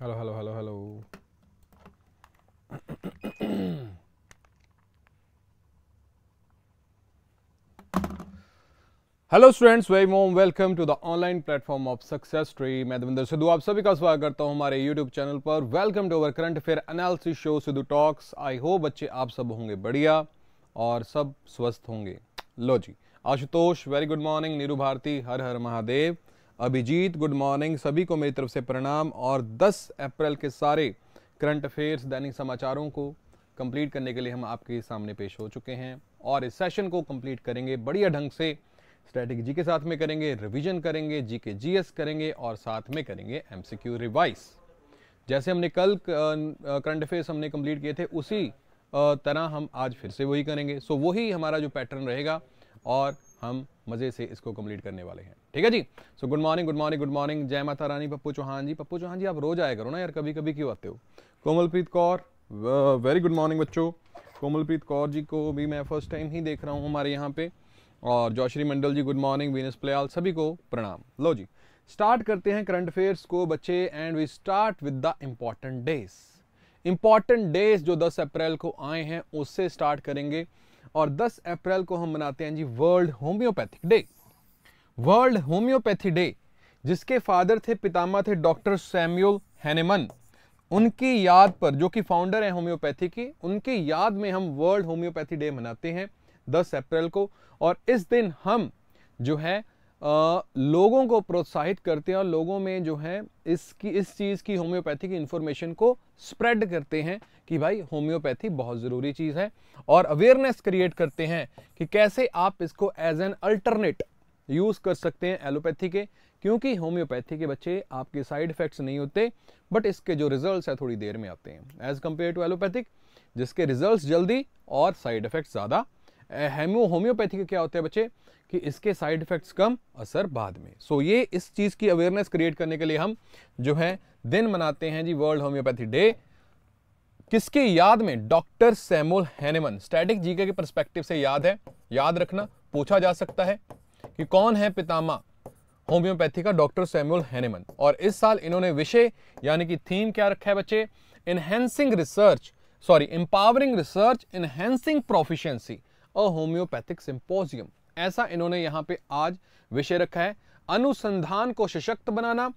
Hello, hello, hello, hello. Hello students very warm welcome to the online platform of success tree मैं देविंदर सिद्धू आप सभी का स्वागत करता हूं हमारे यूट्यूब चैनल पर welcome to our current affair analysis show Sidhu talks I hope बच्चे आप सब होंगे बढ़िया और सब स्वस्थ होंगे लो जी Ashutosh very good morning Neeru Bharti हर हर महादेव अभिजीत गुड मॉर्निंग सभी को मेरी तरफ से प्रणाम और 10 अप्रैल के सारे करंट अफेयर्स दैनिक समाचारों को कंप्लीट करने के लिए हम आपके सामने पेश हो चुके हैं और इस सेशन को कंप्लीट करेंगे बढ़िया ढंग से स्ट्रैटेजी जी के साथ में करेंगे रिविजन करेंगे जी के जी करेंगे और साथ में करेंगे एम रिवाइज जैसे हमने कल करंट अफेयर्स हमने कंप्लीट किए थे उसी तरह हम आज फिर से वही करेंगे सो वही हमारा जो पैटर्न रहेगा और हम मज़े से इसको कंप्लीट करने वाले हैं ठीक है जी so good morning good morning good morning जय माता रानी पप्पू चौहान जी पप्पू चौहान जी आप रोज आया करो ना यार कभी कभी क्यों आते हो Komalpreet Kaur very good morning बच्चों कोमलप्रीत कौर जी को भी मैं फर्स्ट टाइम ही देख रहा हूँ हमारे यहाँ पे और Joshree Mandal ji good morning Venus प्लेयाल सभी को प्रणाम लो जी स्टार्ट करते हैं करंट अफेयर्स को बच्चे and we start with the important days important days जो 10 अप्रैल को आए हैं उससे स्टार्ट करेंगे और 10 अप्रैल को हम मनाते हैं जी world homeopathic day world homeopathy day जिसके फादर थे पितामा थे डॉक्टर सैम्यूल हैनेमन उनकी याद पर जो कि फाउंडर हैं होम्योपैथी की उनकी याद में हम वर्ल्ड होम्योपैथी डे मनाते हैं 10 अप्रैल को और इस दिन हम जो है लोगों को प्रोत्साहित करते हैं और लोगों में जो है इसकी इस चीज़ की होम्योपैथी की इन्फॉर्मेशन को स्प्रेड करते हैं कि भाई होम्योपैथी बहुत ज़रूरी चीज़ है और अवेयरनेस क्रिएट करते हैं कि कैसे आप इसको एज एन अल्टरनेट यूज़ कर सकते हैं एलोपैथी के क्योंकि होम्योपैथी के बच्चे आपके साइड इफ़ेक्ट्स नहीं होते बट इसके जो रिजल्ट है थोड़ी देर में आते हैं एज़ कम्पेयर टू एलोपैथिक जिसके रिजल्ट जल्दी और साइड इफ़ेक्ट्स ज़्यादा हेमो होम्योपैथी के क्या होते हैं बच्चे कि इसके साइड इफेक्ट्स कम असर बाद में सो so, ये इस चीज़ की अवेयरनेस क्रिएट करने के लिए हम जो है दिन मनाते हैं जी वर्ल्ड होम्योपैथी डे किसके याद में doctor Samuel Hahnemann static GK के परस्पेक्टिव से याद है याद रखना पूछा जा सकता है कि कौन है पितामा होम्योपैथी का डॉक्टर सैमुअल हैनेमन और इस साल इन्होंने विषय यानी कि थीम क्या रखा है बच्चे enhancing research sorry empowering research enhancing proficiency uh homeopathic symposium ऐसा इन्होंने यहां पे आज विषय रखा है अनुसंधान को सशक्त बनाना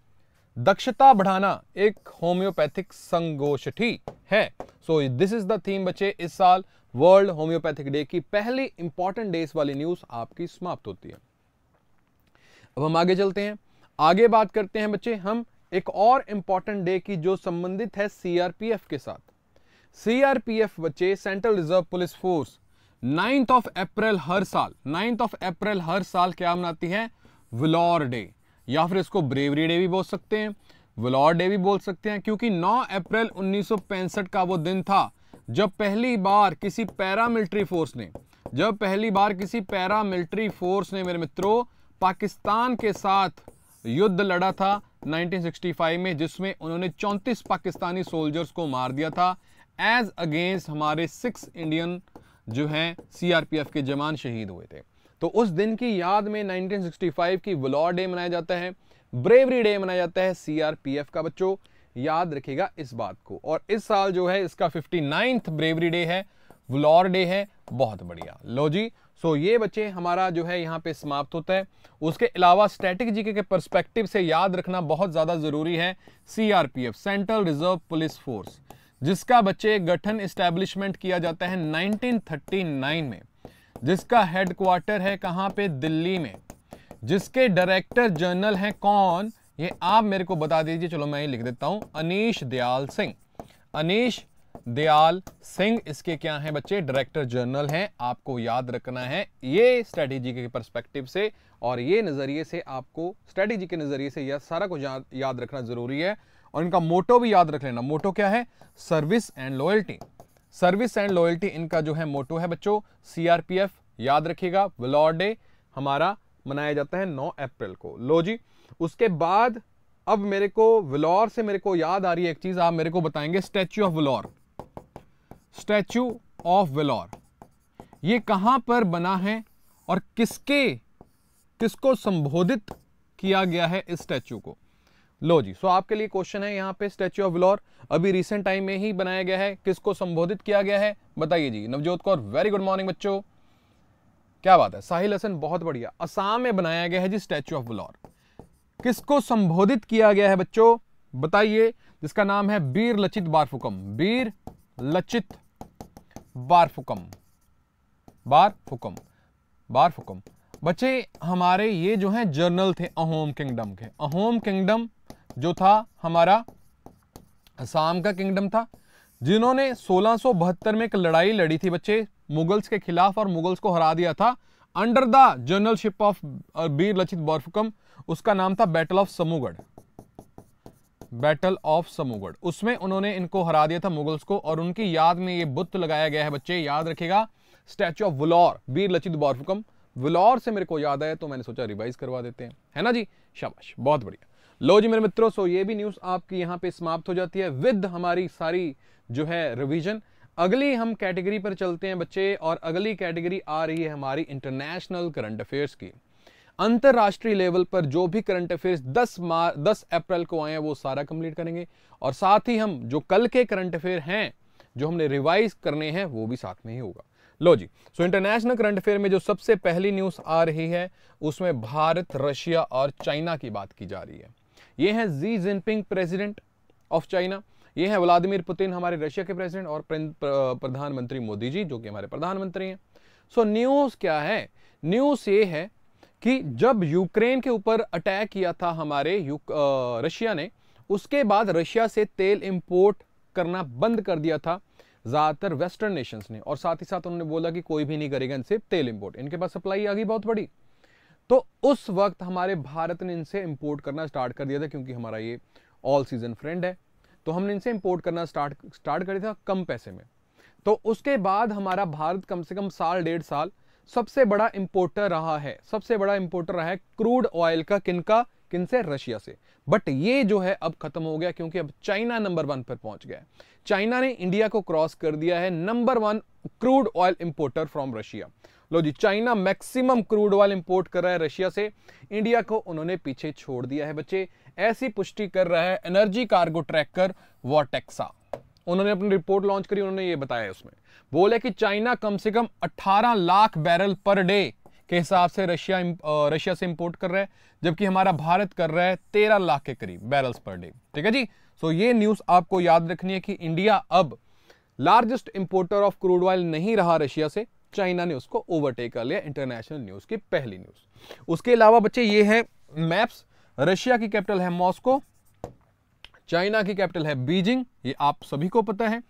दक्षता बढ़ाना एक होम्योपैथिक संगोष्ठी है so this is the theme बच्चे इस साल वर्ल्ड होम्योपैथिक डे की पहली इंपॉर्टेंट डेज वाली न्यूज आपकी समाप्त होती है अब हम आगे चलते हैं आगे बात करते हैं बच्चे हम एक और इंपॉर्टेंट डे की जो संबंधित है सीआरपीएफ के साथ सीआरपीएफ बच्चे central reserve police force ninth of April हर साल नाइन्थ ऑफ अप्रैल हर साल क्या मनाती है वलोर डे या फिर इसको ब्रेवरी डे भी बोल सकते हैं वलोर डे भी बोल सकते हैं क्योंकि 9 अप्रैल उन्नीस का वो दिन था जब पहली बार किसी पैरामिलिट्री फोर्स ने जब पहली बार किसी पैरामिलिट्री फोर्स ने मेरे मित्रों पाकिस्तान के साथ युद्ध लड़ा था 1965 में जिसमें उन्होंने 34 पाकिस्तानी सोल्जर्स को मार दिया था एज अगेंस्ट हमारे सिक्स इंडियन जो हैं सीआरपीएफ के जवान शहीद हुए थे तो उस दिन की याद में 1965 की वलॉर डे मनाया जाता है ब्रेवरी डे मनाया जाता है सीआरपीएफ का बच्चों याद रखेगा इस बात को और इस साल जो है इसका फिफ्टी ब्रेवरी डे है वलॉर डे है बहुत बढ़िया लो जी सो ये बच्चे हमारा जो है यहाँ पे समाप्त होता है उसके अलावा स्टैटिक जीके के परस्पेक्टिव से याद रखना बहुत ज़्यादा ज़रूरी है CRPF central reserve police force जिसका बच्चे गठन इस्टेब्लिशमेंट किया जाता है 1939 में जिसका हेडक्वार्टर है कहाँ पे दिल्ली में जिसके डायरेक्टर जनरल हैं कौन ये आप मेरे को बता दीजिए चलो मैं ही लिख देता हूँ अनीश दयाल सिंह अनीश दयाल सिंह इसके क्या हैं बच्चे डायरेक्टर जनरल हैं आपको याद रखना है ये स्ट्रेटेजी के परस्पेक्टिव से और ये नज़रिए से आपको स्ट्रेटेजी के नज़रिए से यह सारा कुछ याद, याद रखना ज़रूरी है और इनका मोटो भी याद रख लेना मोटो क्या है service and loyalty service and loyalty इनका जो है मोटो है बच्चों सीआरपीएफ याद रखिएगा वलॉर डे हमारा मनाया जाता है 9 अप्रैल को लो जी उसके बाद अब मेरे को वलौर से मेरे को याद आ रही है एक चीज आप मेरे को बताएंगे statue of valour statue of valour ये कहां पर बना है और किसके किसको संबोधित किया गया है इस स्टैच्यू को लो जी सो आपके लिए क्वेश्चन है यहाँ पे स्टैच्यू ऑफ लॉर अभी रिसेंट टाइम में ही बनाया गया है किसको संबोधित किया गया है बताइए जी Navjot Kaur very good morning बच्चों क्या बात है साहिल हसन बहुत बढ़िया असम में बनाया गया है जी स्टैच्यू ऑफ लॉर किसको संबोधित किया गया है बच्चों बताइए जिसका नाम है बीर लचित बारफुकम बीर लचित बारफुकम बारफुकम बारफुकम बच्चे हमारे ये जो हैं जर्नल थे अहोम किंगडम के अहोम किंगडम जो था हमारा असम का किंगडम था जिन्होंने सोलह में एक लड़ाई लड़ी थी बच्चे मुगल्स के खिलाफ और मुगल्स को हरा दिया था under the generalship of Bir Lachit Borphukan उसका नाम था battle of Samugarh battle of Samugarh उसमें उन्होंने इनको हरा दिया था मुगल्स को और उनकी याद में ये बुत लगाया गया है बच्चे याद रखेगा statue of valour Bir Lachit Borphukan valour से मेरे को याद आया तो मैंने सोचा रिवाइज करवा देते हैं है ना जी शाबाश बहुत बढ़िया लो जी मेरे मित्रों सो ये भी न्यूज़ आपकी यहाँ पे समाप्त हो जाती है विद हमारी सारी जो है रिविजन अगली हम कैटेगरी पर चलते हैं बच्चे और अगली कैटेगरी आ रही है हमारी इंटरनेशनल करंट अफेयर्स की अंतर्राष्ट्रीय लेवल पर जो भी करंट अफेयर्स 10 मार 10 अप्रैल को आए हैं वो सारा कंप्लीट करेंगे और साथ ही हम जो कल के करंट अफेयर हैं जो हमने रिवाइज करने हैं वो भी साथ में ही होगा लो जी सो इंटरनेशनल करंट अफेयर में जो सबसे पहली न्यूज़ आ रही है उसमें भारत रशिया और चाइना की बात की जा रही है ये हैं जी जिनपिंग प्रेसिडेंट ऑफ चाइना ये हैं व्लादिमीर पुतिन हमारे रशिया के प्रेसिडेंट और प्रधानमंत्री मोदी जी जो कि हमारे प्रधानमंत्री हैं सो न्यूज़ क्या है न्यूज़ ये है कि जब यूक्रेन के ऊपर अटैक किया था हमारे रशिया ने उसके बाद रशिया से तेल इंपोर्ट करना बंद कर दिया था ज़्यादातर वेस्टर्न नेशंस ने और साथ ही साथ उन्होंने बोला कि कोई भी नहीं करेगा इनसे तेल इम्पोर्ट इनके पास सप्लाई आ गई बहुत बड़ी तो उस वक्त हमारे भारत ने इनसे इम्पोर्ट करना स्टार्ट कर दिया था क्योंकि हमारा ये ऑल सीजन फ्रेंड है तो हमने इनसे इम्पोर्ट करना स्टार्ट स्टार्ट कर दिया था कम पैसे में तो उसके बाद हमारा भारत कम से कम साल डेढ़ साल सबसे बड़ा इम्पोर्टर रहा है सबसे बड़ा इम्पोर्टर रहा है क्रूड ऑयल का किनका किन से रशिया से बट ये जो है अब खत्म हो गया क्योंकि अब चाइना नंबर वन पर पहुंच गया चाइना ने इंडिया को क्रॉस कर दिया है number one crude oil importer from Russia लो जी China maximum crude oil import कर रहा है रशिया से इंडिया को उन्होंने पीछे छोड़ दिया है बच्चे ऐसी पुष्टि कर रहा है एनर्जी कार्गो ट्रैकर वॉटेक्सा उन्होंने अपनी रिपोर्ट लॉन्च करी उन्होंने ये बताया उसमें बोले कि चाइना कम से कम 18 लाख बैरल पर डे के हिसाब से रशिया रशिया से इंपोर्ट कर रहा है जबकि हमारा भारत कर रहा है तेरह लाख के करीब बैरल्स पर डे ठीक है जी सो ये न्यूज़ आपको याद रखनी है कि इंडिया अब largest importer of crude oil नहीं रहा रशिया से चाइना ने उसको ओवरटेक कर लिया इंटरनेशनल न्यूज़ की पहली न्यूज़ उसके अलावा बच्चे ये है मैप्स रशिया की कैपिटल है मॉस्को चाइना की कैपिटल है बीजिंग ये आप सभी को पता है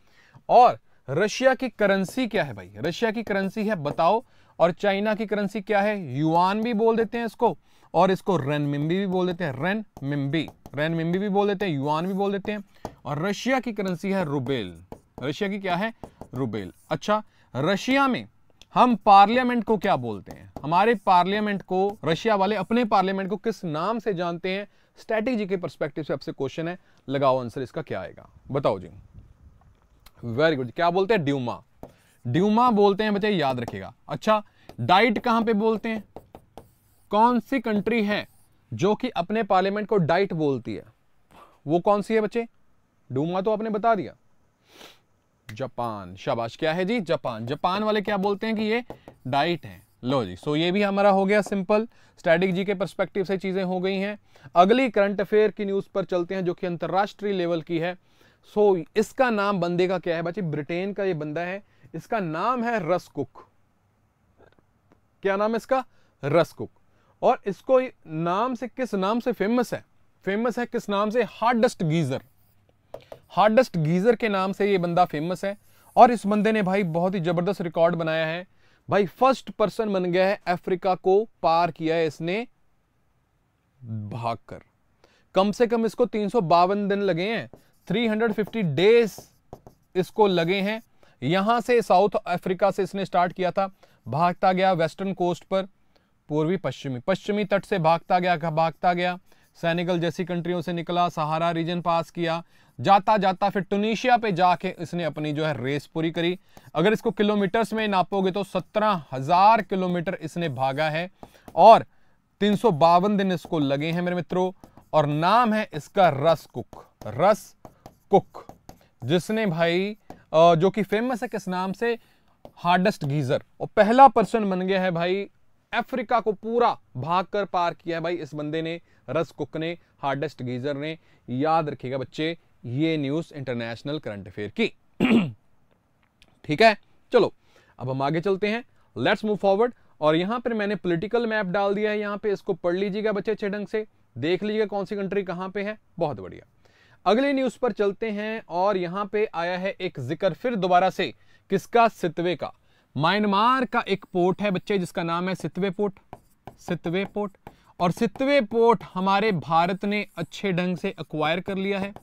और रशिया की करेंसी क्या है भाई रशिया की करेंसी है बताओ और चाइना की करेंसी क्या है युआन भी बोल देते हैं इसको और इसको रेनमिम्बी भी बोल देते हैं रेन मिम्बी रेन मिम्बी भी बोल देते हैं युआन भी बोल देते हैं और रशिया की करेंसी है रुबेल रशिया की क्या है रुबेल अच्छा रशिया में हम पार्लियामेंट को क्या बोलते हैं हमारे पार्लियामेंट को रशिया वाले अपने पार्लियामेंट को किस नाम से जानते हैं स्ट्रेटेजी के परस्पेक्टिव से आपसे क्वेश्चन है लगाओ आंसर इसका क्या आएगा बताओ जी वेरी गुड क्या बोलते हैं ड्यूमा ड्यूमा बोलते हैं बच्चे याद रखिएगा अच्छा डाइट कहां पे बोलते हैं कौन सी कंट्री है जो कि अपने पार्लियामेंट को डाइट बोलती है वो कौन सी है बच्चे डूंगा तो आपने बता दिया जापान शाबाश क्या है जी जापान जापान वाले क्या बोलते हैं कि ये डाइट है लो जी सो ये भी हमारा हो गया सिंपल स्टैटिक जी के परस्पेक्टिव से चीज़ें हो गई हैं अगली करंट अफेयर की न्यूज़ पर चलते हैं जो कि अंतर्राष्ट्रीय लेवल की है सो इसका नाम बंदे का क्या है बच्चे ब्रिटेन का ये बंदा है इसका नाम है रस कुक क्या नाम है इसका रस कुक और इसको नाम से किस नाम से फेमस है फेमस है किस नाम से हार्डेस्ट गीजर हार्डेस्ट गीजर के नाम से ये बंदा फेमस है और इस बंदे ने भाई बहुत ही ज़बरदस्त रिकॉर्ड बनाया है भाई फर्स्ट पर्सन बन गया है अफ्रीका को पार किया है इसने भाग कर कम से कम इसको तीन दिन लगे हैं 350 डेज इसको लगे हैं यहां से साउथ अफ्रीका से इसने स्टार्ट किया था भागता गया वेस्टर्न कोस्ट पर पूर्वी पश्चिमी पश्चिमी तट से भागता गया भागता गया सैनिकल जैसी कंट्रियों से निकला सहारा रीजन पास किया जाता जाता फिर टूनिशिया पे जाके इसने अपनी जो है रेस पूरी करी अगर इसको किलोमीटर्स में नापोगे तो सत्रह हजार किलोमीटर इसने भागा है और तीन दिन इसको लगे हैं मेरे मित्रों और नाम है इसका रस कुक रस कुक जिसने भाई जो कि फेमस है किस नाम से हार्डेस्ट गीजर और पहला पर्सन बन गया है भाई अफ्रीका को पूरा भाग कर पार किया है भाई इस बंदे ने रस कुक ने हार्डेस्ट गीजर ने याद रखिएगा बच्चे ये न्यूज इंटरनेशनल करंट अफेयर की ठीक है चलो अब हम आगे चलते हैं लेट्स मूव फॉरवर्ड और यहां पर मैंने पोलिटिकल मैप डाल दिया है यहां पर इसको पढ़ लीजिएगा बच्चे अच्छे ढंग से देख लीजिएगा कौन सी कंट्री कहां पे है बहुत बढ़िया अगले न्यूज पर चलते हैं और यहां पे आया है एक जिक्र फिर दोबारा से किसका सितवे का म्यांमार का एक पोर्ट है बच्चे जिसका नाम है सितवे पोर्ट सितवे पोर्ट और सितवे पोर्ट हमारे भारत ने अच्छे ढंग से अक्वायर कर लिया है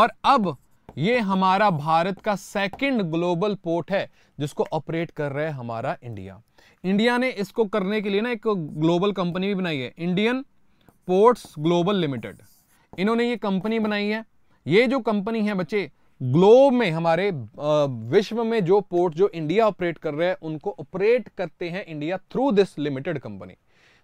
और अब ये हमारा भारत का सेकंड ग्लोबल पोर्ट है जिसको ऑपरेट कर रहा है हमारा इंडिया इंडिया ने इसको करने के लिए ना एक ग्लोबल कंपनी भी बनाई है इंडियन पोर्ट्स ग्लोबल लिमिटेड इन्होंने ये कंपनी बनाई है ये जो कंपनी है बच्चे ग्लोब में हमारे विश्व में जो पोर्ट जो इंडिया ऑपरेट कर रहे हैं उनको ऑपरेट करते हैं India through this limited company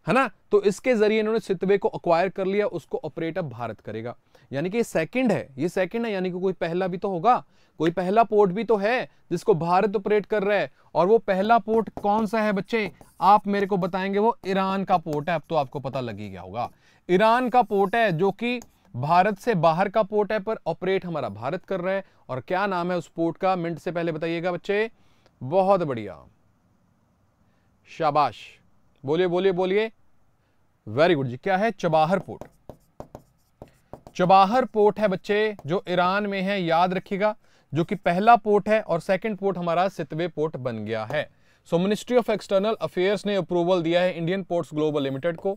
है ना तो इसके जरिए इन्होंने सितवे को अक्वायर कर लिया उसको ऑपरेट अब भारत करेगा यानी कि ये सेकंड है ये सेकंड है यानी कि कोई पहला भी तो होगा कोई पहला पोर्ट भी तो है जिसको भारत ऑपरेट कर रहा है और वो पहला पोर्ट कौन सा है बच्चे आप मेरे को बताएंगे वो ईरान का पोर्ट है अब तो आपको पता लग ही गया होगा ईरान का पोर्ट है जो कि भारत से बाहर का पोर्ट है पर ऑपरेट हमारा भारत कर रहा है और क्या नाम है उस पोर्ट का मिनट से पहले बताइएगा बच्चे बहुत बढ़िया शाबाश बोलिए बोलिए बोलिए वेरी गुड जी क्या है चबाहर पोर्ट चबाहर पोर्ट है बच्चे जो ईरान में है याद रखिएगा जो कि पहला पोर्ट है और सेकंड पोर्ट हमारा सितवे पोर्ट बन गया है सो मिनिस्ट्री ऑफ एक्सटर्नल अफेयर्स ने अप्रूवल दिया है इंडियन पोर्ट्स ग्लोबल लिमिटेड को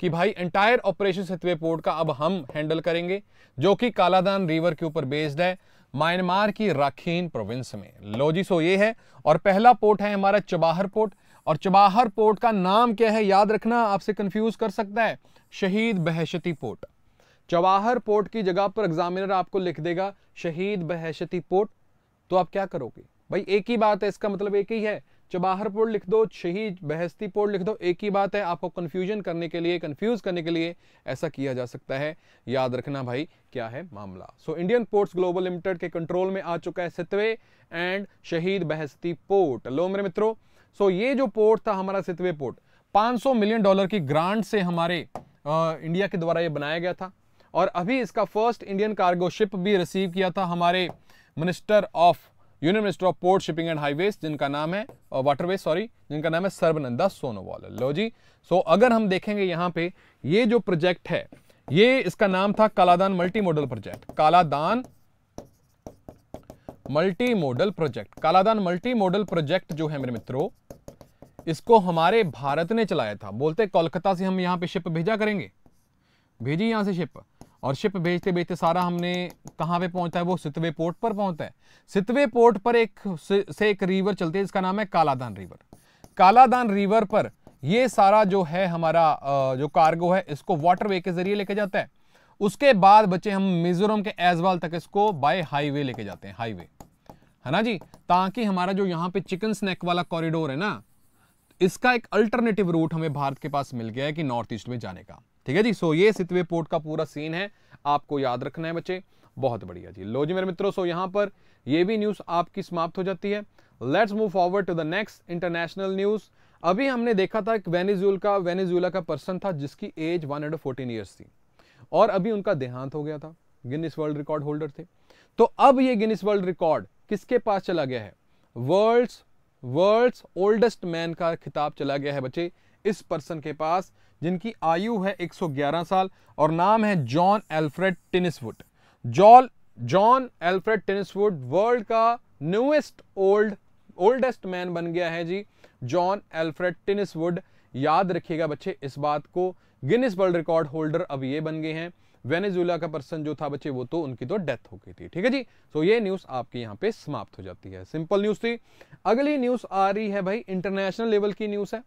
कि भाई एंटायर ऑपरेशन सिथवे पोर्ट का अब हम हैंडल करेंगे जो कि कालादान रिवर के ऊपर बेस्ड है म्यांमार की राखीन प्रोविंस में जी सो ये है और पहला पोर्ट है हमारा चबाहर पोर्ट और चबाहर पोर्ट का नाम क्या है याद रखना आपसे कंफ्यूज कर सकता है शहीद बहशती पोर्ट चबाहर पोर्ट की जगह पर एग्जामिनर आपको लिख देगा शहीद बहशती पोर्ट तो आप क्या करोगे भाई एक ही बात है इसका मतलब एक ही है चबाहर पोर्ट लिख दो शहीद बहस्ती पोर्ट लिख दो एक ही बात है आपको कन्फ्यूजन करने के लिए कन्फ्यूज़ करने के लिए ऐसा किया जा सकता है याद रखना भाई क्या है मामला so Indian ports global limited के कंट्रोल में आ चुका है सितवे एंड शहीद बहस्ती पोर्ट लो मेरे मित्रों सो ये जो पोर्ट था हमारा सितवे पोर्ट 500 मिलियन डॉलर की ग्रांट से हमारे आ, इंडिया के द्वारा ये बनाया गया था और अभी इसका फर्स्ट इंडियन कार्गो शिप भी रिसीव किया था हमारे minister of union minister of port shipping and highways जिनका नाम है वाटरवे सॉरी जिनका नाम है सर्बनंदा सोनोवाल लो जी सो so, अगर हम देखेंगे यहाँ पे ये जो प्रोजेक्ट है ये इसका नाम था Kaladan multi modal project Kaladan multi modal project Kaladan multi modal project जो है मेरे मित्रों इसको हमारे भारत ने चलाया था बोलते कोलकाता से हम यहां पे शिप भेजा करेंगे भेजी यहां से शिप और शिप भेजते भेजते सारा हमने कहाँ पे पहुँचता है वो सितवे पोर्ट पर पहुँचता है सितवे पोर्ट पर एक से एक रिवर चलती है जिसका नाम है कालादान रिवर कालादान रिवर पर ये सारा जो है हमारा जो कार्गो है इसको वाटरवे के जरिए लेके जाता है उसके बाद बच्चे हम मिजोरम के एजवाल तक इसको बाय हाईवे लेके जाते हैं हाईवे है ना जी ताकि हमारा जो यहाँ पे चिकन स्नैक वाला कॉरिडोर है ना इसका एक अल्टरनेटिव रूट हमें भारत के पास मिल गया है कि नॉर्थ ईस्ट में जाने का ठीक है जी सो ये सितवे पोर्ट का पूरा सीन है आपको याद रखना है बच्चे बहुत बढ़िया जी लो जी मेरे मित्रों सो यहाँ पर ये भी न्यूज़ आपकी समाप्त हो जाती है let's move forward to the next international news अभी हमने देखा था एक वेनेजुएल का वेनेजुएला का पर्सन था जिसकी एज 114 इयर्स थी और अभी उनका देहांत हो गया था गिनिस वर्ल्ड रिकॉर्ड होल्डर थे तो अब ये गिनिस वर्ल्ड रिकॉर्ड किसके पास चला गया है वर्ल्ड्स वर्ल्ड्स ओल्डेस्ट मैन का खिताब चला गया है बच्चे इस पर्सन के पास जिनकी आयु है 111 साल और नाम है जॉन एल्फ्रेड टेनिसवुड जॉल जॉन एल्फ्रेड टेनिसवुड वर्ल्ड का न्यूएस्ट ओल्ड ओल्डेस्ट मैन बन गया है जी जॉन एल्फ्रेड टेनिसवुड याद रखिएगा बच्चे इस बात को गिनिस वर्ल्ड रिकॉर्ड होल्डर अब ये बन गए हैं वेनेजुला का पर्सन जो था बच्चे वो तो उनकी तो डेथ हो गई थी ठीक है जी सो so, ये न्यूज़ आपके यहाँ पे समाप्त हो जाती है सिंपल न्यूज़ थी अगली न्यूज़ आ रही है भाई इंटरनेशनल लेवल की न्यूज़ है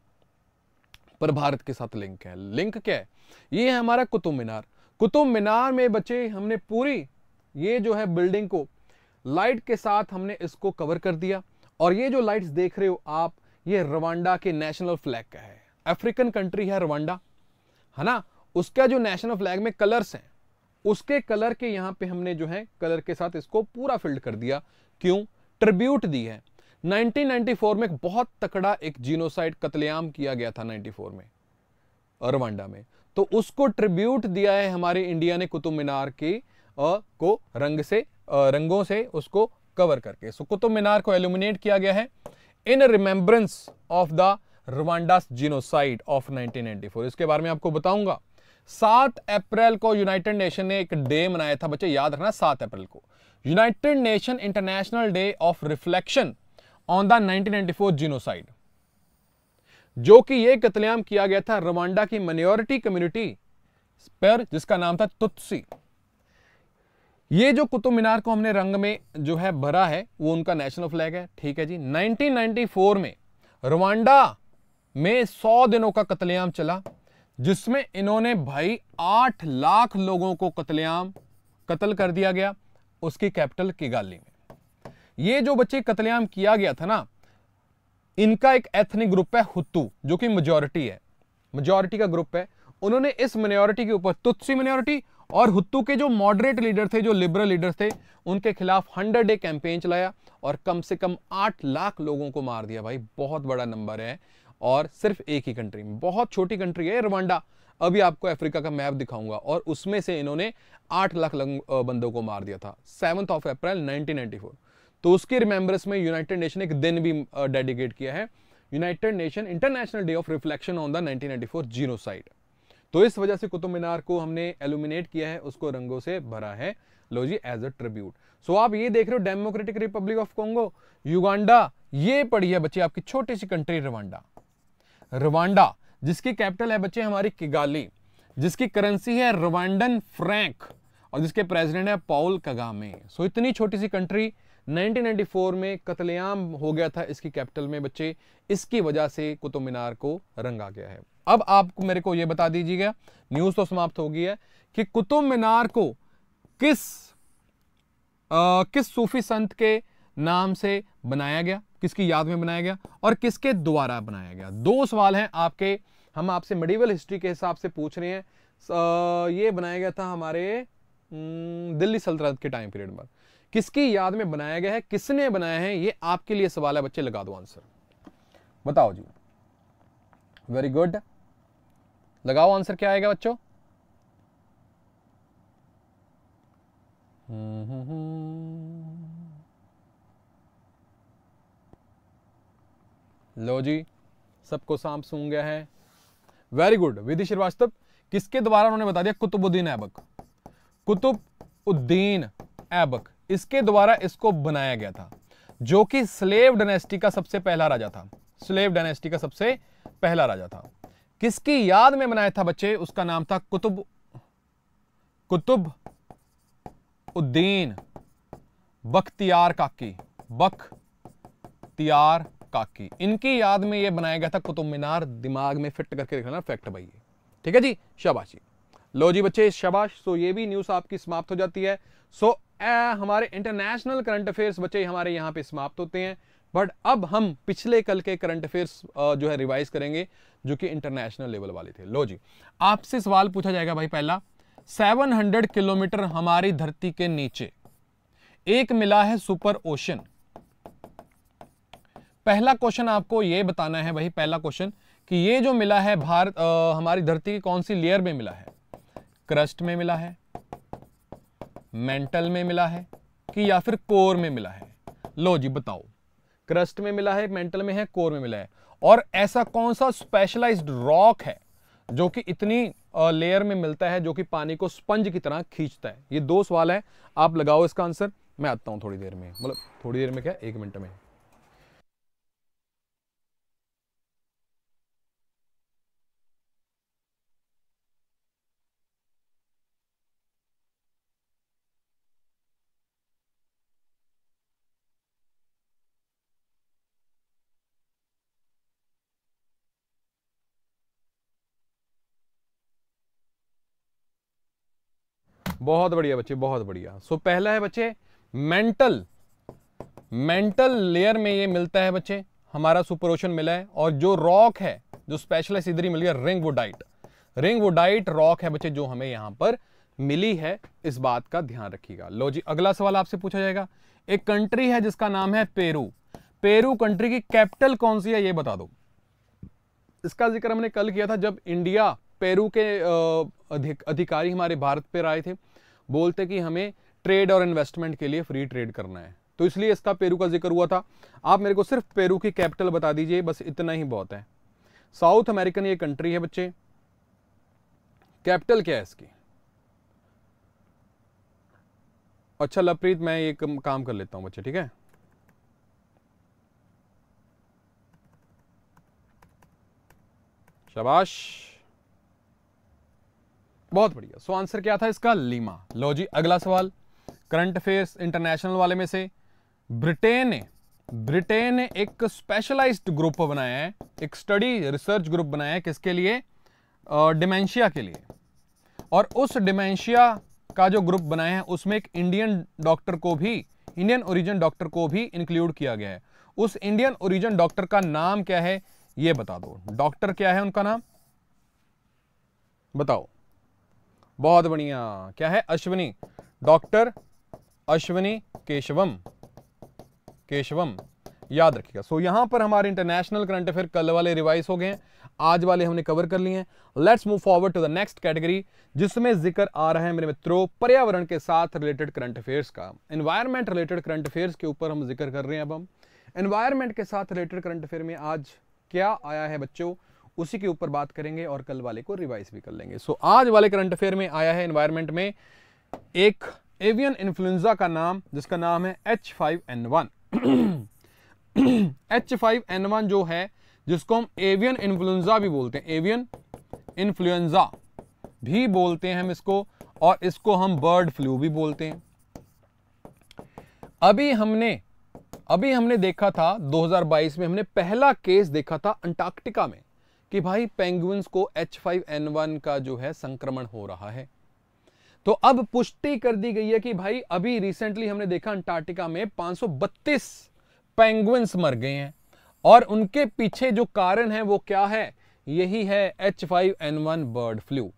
पर भारत के साथ लिंक है लिंक क्या है ये है हमारा कुतुब मीनार कुतुब मीनार में बच्चे हमने पूरी ये जो है बिल्डिंग को लाइट के साथ हमने इसको कवर कर दिया और ये जो लाइट्स देख रहे हो आप ये रवांडा के नेशनल फ्लैग का है अफ्रीकन कंट्री है रवांडा है ना उसका जो नेशनल फ्लैग में कलर्स हैं उसके कलर के यहाँ पे हमने जो है कलर के साथ इसको पूरा फिल्ड कर दिया क्यों ट्रिब्यूट दी है 1994 में बहुत तकड़ा एक जीनोसाइड कतलेआम किया गया था 94 में अरवांडा में तो उसको ट्रिब्यूट दिया है हमारे इंडिया ने कुतुब मीनार की आ, को रंग से आ, रंगों से उसको कवर करके सो कुतुब मीनार को एल्यूमिनेट किया गया है in remembrance of the Rwanda genocide of 1994 इसके बारे में आपको बताऊंगा सात अप्रैल को यूनाइटेड नेशन ने एक डे मनाया था बच्चे याद रखना सात अप्रैल को United Nation international day of reflection on the 1994 genocide जो कि यह कतलेआम किया गया था रवांडा की माइनॉरिटी कम्युनिटी पर जिसका नाम था तुत्सी ये जो कुतुब मीनार को हमने रंग में जो है भरा है वो उनका नेशनल फ्लैग है ठीक है जी 1994 में रवांडा में 100 दिनों का कतलेआम चला जिसमें इन्होंने भाई 8 लाख लोगों को कतलेआम कत्ल कर दिया गया उसकी कैपिटल किगाली में ये जो बच्चे कतलेआम किया गया था ना इनका एक एथनिक ग्रुप है हुत्तू जो कि मेजोरिटी है मेजोरिटी का ग्रुप है उन्होंने इस मिनोरिटी के ऊपर तुत्सी मिनोरिटी और हुत्तू के जो मॉडरेट लीडर थे जो लिबरल लीडर थे उनके खिलाफ हंड्रेड डे कैंपेन चलाया और कम से कम आठ लाख लोगों को मार दिया भाई बहुत बड़ा नंबर है और सिर्फ एक ही कंट्री में बहुत छोटी कंट्री है रवांडा अभी आपको अफ्रीका का मैप दिखाऊंगा और उसमें से इन्होंने आठ लाख बंदों को मार दिया था सेवंथ ऑफ अप्रैल फोर तो उसके रिमेंबरेंस में यूनाइटेड नेशन एक दिन भी डेडिकेट किया है United Nation international day of reflection on the 1994 genocide तो इस वजह से कुतुब मीनार को हमने एलुमिनेट किया है उसको रंगों से भरा है लो जी एज अ ट्रिब्यूट सो आप ये देख रहे हो Democratic Republic of Congo Uganda ये पढ़ी है बच्चे आपकी छोटी सी कंट्री रवांडा रवांडा जिसकी कैपिटल है बच्चे हमारी किगाली जिसकी करेंसी है रवांडन फ्रैंक और जिसके प्रेसिडेंट है पॉल कगामे सो इतनी छोटी सी कंट्री 1994 में कतलेआम हो गया था इसकी कैपिटल में बच्चे इसकी वजह से कुतुब मीनार को रंगा गया है अब आप मेरे को यह बता दीजिएगा न्यूज़ तो समाप्त हो गई है कि कुतुब मीनार को किस आ, किस सूफी संत के नाम से बनाया गया किसकी याद में बनाया गया और किसके द्वारा बनाया गया दो सवाल हैं आपके हम आपसे मेडिवल हिस्ट्री के हिसाब से पूछ रहे हैं आ, ये बनाया गया था हमारे दिल्ली सल्तनत के टाइम पीरियड पर किसकी याद में बनाया गया है किसने बनाया है ये आपके लिए सवाल है बच्चे लगा दो आंसर बताओ जी वेरी गुड लगाओ आंसर क्या आएगा बच्चों लो जी सबको सांप सूं गया है वेरी गुड विधि श्रीवास्तव किसके द्वारा उन्होंने बता दिया कुतुबुद्दीन ऐबक कुतुब उद्दीन ऐबक इसके द्वारा इसको बनाया गया था जो कि स्लेव डायनेस्टी का सबसे पहला राजा था स्लेव डायनेस्टी का सबसे पहला राजा था किसकी याद में बनाया था बच्चे उसका नाम था कुतुब कुतुब उद्दीन बख्तियार काकी बख तियार काकी इनकी याद में ये बनाया गया था कुतुब मीनार दिमाग में फिट करके देखना फैक्ट भाई ठीक है जी शाबाशी लो जी बच्चे शाबाश सो ये भी न्यूज़ आपकी समाप्त हो जाती है सो हमारे इंटरनेशनल करंट अफेयर्स बच्चे हमारे यहाँ पे समाप्त होते हैं बट अब हम पिछले कल के करंट अफेयर्स जो है रिवाइज करेंगे जो कि इंटरनेशनल लेवल वाले थे लो जी आपसे सवाल पूछा जाएगा भाई पहला 700 किलोमीटर हमारी धरती के नीचे एक मिला है सुपर ओशन पहला क्वेश्चन आपको यह बताना है भाई पहला क्वेश्चन कि ये जो मिला है भारत हमारी धरती की कौन सी लेयर में मिला है क्रस्ट में मिला है मेंटल में मिला है कि या फिर कोर में मिला है लो जी बताओ क्रस्ट में मिला है मेंटल में है कोर में मिला है और ऐसा कौन सा स्पेशलाइज्ड रॉक है जो कि इतनी लेयर में मिलता है जो कि पानी को स्पंज की तरह खींचता है ये दो सवाल है आप लगाओ इसका आंसर मैं आता हूँ थोड़ी देर में मतलब थोड़ी देर में क्या एक मिनट में बहुत बढ़िया बच्चे बहुत बढ़िया सो पहला है बच्चे मेंटल मेंटल लेयर में ये मिलता है बच्चे हमारा सुपरोशन मिला है और जो रॉक है जो स्पेशलाइज इधर ही मिल गया ringwoodite ringwoodite rock है बच्चे जो हमें यहां पर मिली है इस बात का ध्यान रखिएगा लो जी अगला सवाल आपसे पूछा जाएगा एक कंट्री है जिसका नाम है पेरू पेरू कंट्री की कैपिटल कौन सी है ये बता दो इसका जिक्र हमने कल किया था जब इंडिया पेरू के अधिकारी हमारे भारत पर आए थे बोलते कि हमें ट्रेड और इन्वेस्टमेंट के लिए फ्री ट्रेड करना है तो इसलिए इसका पेरू का जिक्र हुआ था आप मेरे को सिर्फ पेरू की कैपिटल बता दीजिए बस इतना ही बहुत है साउथ अमेरिकन ये कंट्री है बच्चे कैपिटल क्या है इसकी अच्छा लवप्रीत मैं ये काम कर लेता हूं बच्चे ठीक है शबाश बहुत बढ़िया सो आंसर क्या था इसका लीमा लो जी अगला सवाल करंट अफेयर्स इंटरनेशनल वाले में से ब्रिटेन ने ब्रिटेन ने एक स्पेशलाइज्ड ग्रुप बनाया है एक स्टडी रिसर्च ग्रुप बनाया है किसके लिए डिमेंशिया के लिए और उस डिमेंशिया का जो ग्रुप बनाया है उसमें एक इंडियन डॉक्टर को भी इंडियन ओरिजिन डॉक्टर को भी इंक्लूड किया गया है उस इंडियन ओरिजिन डॉक्टर का नाम क्या है ये बता दो डॉक्टर क्या है उनका नाम बताओ बहुत बढ़िया क्या है अश्वनी डॉक्टर अश्वनी केशवम केशवम याद रखिएगा सो so, यहां पर हमारे इंटरनेशनल करंट अफेयर कल वाले रिवाइज हो गए हैं आज वाले हमने कवर कर लिए हैं let's move forward to the next category जिसमें जिक्र आ रहा है मेरे मित्रों पर्यावरण के साथ रिलेटेड करंट अफेयर्स का एनवायरमेंट रिलेटेड करंट अफेयर्स के ऊपर हम जिक्र कर रहे हैं अब हम एनवायरमेंट के साथ रिलेटेड करंट अफेयर में आज क्या आया है बच्चों उसी के ऊपर बात करेंगे और कल वाले को रिवाइज भी कर लेंगे सो so, आज वाले करंट अफेयर में आया है एनवायरमेंट में एक एवियन इन्फ्लुएंजा का नाम जिसका नाम है H five N one H five N one जो है जिसको हम एवियन इन्फ्लुएंजा भी बोलते हैं एवियन इन्फ्लुएंजा भी बोलते हैं हम इसको और इसको हम बर्ड फ्लू भी बोलते हैं अभी हमने अभी हमने देखा था 2022 में हमने पहला केस देखा था अंटार्कटिका में कि भाई पेंगुइन्स को H5N1 का जो है संक्रमण हो रहा है तो अब पुष्टि कर दी गई है कि भाई अभी रिसेंटली हमने देखा अंटार्कटिका में 532 पेंगुइन्स मर गए हैं और उनके पीछे जो कारण है वो क्या है यही है H5N1 बर्ड फ्लू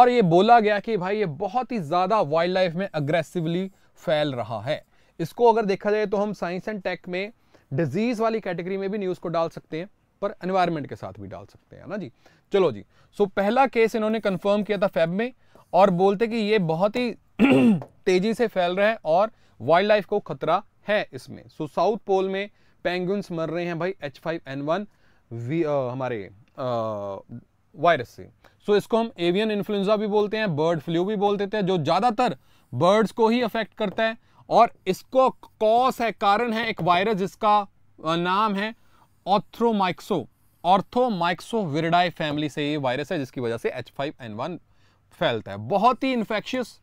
और ये बोला गया कि भाई ये बहुत ही ज़्यादा वाइल्ड लाइफ में अग्रेसिवली फैल रहा है इसको अगर देखा जाए तो हम साइंस एंड टेक में डिजीज़ वाली कैटेगरी में भी न्यूज़ को डाल सकते हैं पर एनवायरमेंट के साथ भी डाल सकते हैं ना जी चलो जी सो पहला केस इन्होंने कंफर्म किया था फैब में और बोलते कि ये बहुत ही तेजी से फैल रहा है और वाइल्ड लाइफ को खतरा है इसमें सो साउथ पोल में पेंगुन्स मर रहे हैं भाई एच फाइव एन वन हमारे वायरस से सो so, इसको हम एवियन इन्फ्लुएंजा भी बोलते हैं बर्ड फ्लू भी बोलते थे जो ज़्यादातर बर्ड्स को ही अफेक्ट करता है और इसको कॉस है कारण है एक वायरस जिसका नाम है ऑर्थ्रोमाइक्सो ऑर्थोमाइक्सो विरडाई फैमिली से ये वायरस है जिसकी वजह से एच फाइव एन वन फैलता है बहुत ही इन्फेक्शियस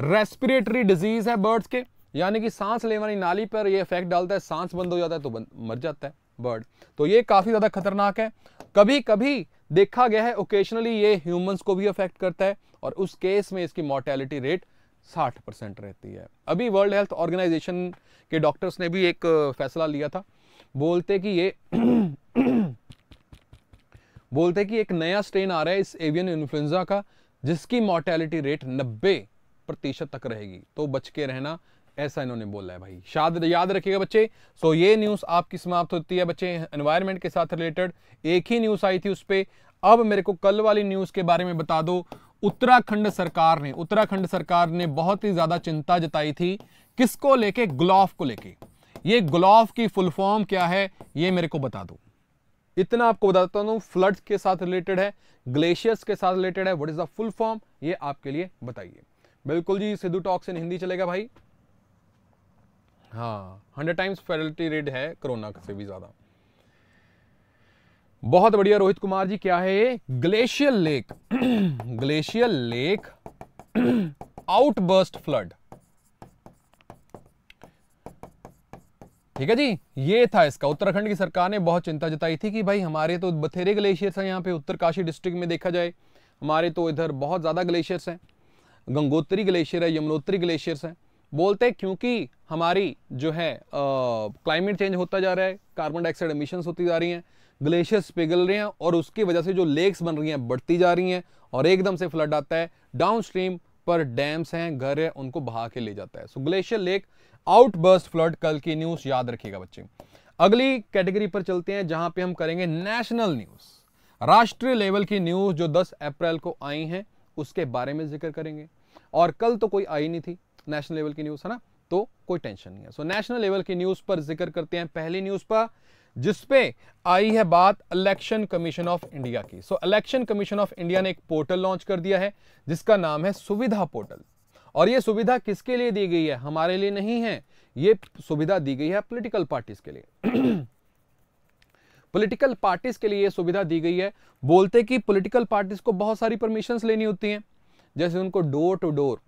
रेस्पिरेटरी डिजीज है बर्ड्स के यानी कि सांस लेने वाली नाली पर ये इफेक्ट डालता है सांस बंद हो जाता है तो बंद, मर जाता है बर्ड तो ये काफ़ी ज़्यादा खतरनाक है कभी कभी देखा गया है ओकेशनली ये ह्यूमंस को भी अफेक्ट करता है और उस केस में इसकी मोर्टेलिटी रेट 60 परसेंट रहती है अभी वर्ल्ड हेल्थ ऑर्गेनाइजेशन के डॉक्टर्स ने भी एक फैसला लिया था बोलते कि ये बोलते कि एक नया स्ट्रेन आ रहा है इस एवियन इन्फ्लुएंजा का जिसकी मोर्टेलिटी रेट नब्बे प्रतिशत तक रहेगी तो बच के रहना ऐसा इन्होंने बोला है भाई शायद याद रखिएगा बच्चे सो ये न्यूज़ आपकी समाप्त होती है बच्चे एनवायरनमेंट के साथ रिलेटेड एक ही न्यूज़ आई थी उस पर अब मेरे को कल वाली न्यूज़ के बारे में बता दो उत्तराखंड सरकार ने उत्तराखंड सरकार ने बहुत ही ज़्यादा चिंता जताई थी किसको लेके ग्लॉफ को लेके ये गुलाफ की फुल फॉर्म क्या है ये मेरे को बता दो इतना आपको बताता हूँ फ्लड्स के साथ रिलेटेड है ग्लेशियर्स के साथ रिलेटेड है what is the full form ये आपके लिए बताइए बिल्कुल जी सिद्धू टॉक्स इन हिंदी चलेगा भाई हाँ हंड्रेड टाइम्स फेरल्टी रेट है कोरोना से भी ज़्यादा बहुत बढ़िया रोहित कुमार जी क्या है glacial lake glacial lake outburst flood ठीक है जी ये था इसका उत्तराखंड की सरकार ने बहुत चिंता जताई थी कि भाई हमारे तो बथेरे ग्लेशियर्स हैं यहाँ पे उत्तरकाशी डिस्ट्रिक्ट में देखा जाए हमारे तो इधर बहुत ज़्यादा ग्लेशियर्स हैं गंगोत्री ग्लेशियर है यमुनोत्री ग्लेशियर्स हैं बोलते क्योंकि हमारी जो है क्लाइमेट चेंज होता जा रहा है कार्बन डाइऑक्साइड एमिशंस होती जा रही हैं ग्लेशियर्स पिघल रहे हैं और उसकी वजह से जो लेक्स बन रही हैं बढ़ती जा रही हैं और एकदम से फ्लड आता है डाउन स्ट्रीम पर डैम्स हैं घर है उनको बहा के ले जाता है so glacier lake outburst flood कल की न्यूज याद रखिएगा बच्चे अगली कैटेगरी पर चलते हैं जहां पे हम करेंगे नेशनल न्यूज राष्ट्रीय लेवल की न्यूज जो 10 अप्रैल को आई है उसके बारे में जिक्र करेंगे और कल तो कोई आई नहीं थी नेशनल लेवल की न्यूज है ना तो कोई टेंशन नहीं है सो नेशनल लेवल की न्यूज पर जिक्र करते हैं पहली न्यूज पर जिसपे आई है बात इलेक्शन कमीशन ऑफ इंडिया की so election commission of India ने एक पोर्टल लॉन्च कर दिया है जिसका नाम है सुविधा पोर्टल और ये सुविधा किसके लिए दी गई है हमारे लिए नहीं है ये सुविधा दी गई है पॉलिटिकल पार्टीज के लिए पॉलिटिकल पार्टीज के लिए ये सुविधा दी गई है बोलते कि पॉलिटिकल पार्टीज को बहुत सारी परमिशन लेनी होती हैं जैसे उनको door to door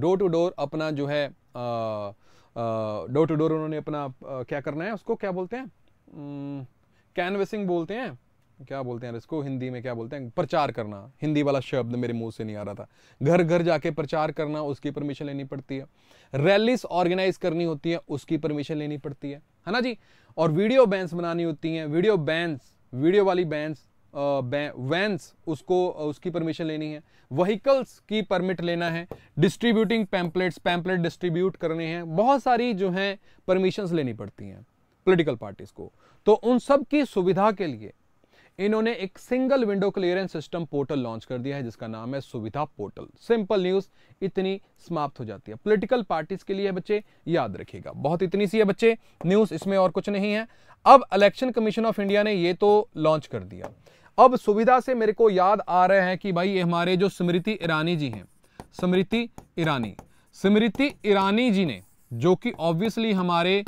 door to door अपना जो है डोर टू डोर उन्होंने अपना आ, क्या करना है उसको क्या बोलते हैं कैनवेसिंग बोलते हैं क्या बोलते हैं इसको हिंदी में क्या बोलते हैं प्रचार करना हिंदी वाला शब्द मेरे मुंह से नहीं आ रहा था घर घर जाके प्रचार करना उसकी परमिशन लेनी पड़ती है रैलीस ऑर्गेनाइज करनी होती है उसकी परमिशन लेनी पड़ती है है ना जी और वीडियो बैंस बनानी होती हैं वीडियो बैंस वीडियो वाली बैंस वैंस उसको उसकी परमिशन लेनी है वहीकल्स की परमिट लेना है डिस्ट्रीब्यूटिंग पैम्पलेट्स पैम्पलेट डिस्ट्रीब्यूट करने हैं बहुत सारी जो हैं परमिशंस लेनी पड़ती हैं पॉलिटिकल पार्टीज़ को तो उन सब की सुविधा के लिए इन्होंने एक single window clearance system portal launch कर दिया है जिसका नाम है सुविधा पोर्टल सिंपल न्यूज इतनी समाप्त हो जाती है पॉलिटिकल पार्टीज के लिए बच्चे याद रखिएगा बहुत इतनी सी है बच्चे न्यूज इसमें और कुछ नहीं है अब इलेक्शन कमीशन ऑफ इंडिया ने ये तो लॉन्च कर दिया अब सुविधा से मेरे को याद आ रहे हैं कि भाई ये हमारे जो स्मृति ईरानी जी हैं स्मृति ईरानी स्मृति ईरानी जी ने जो कि ऑब्वियसली हमारे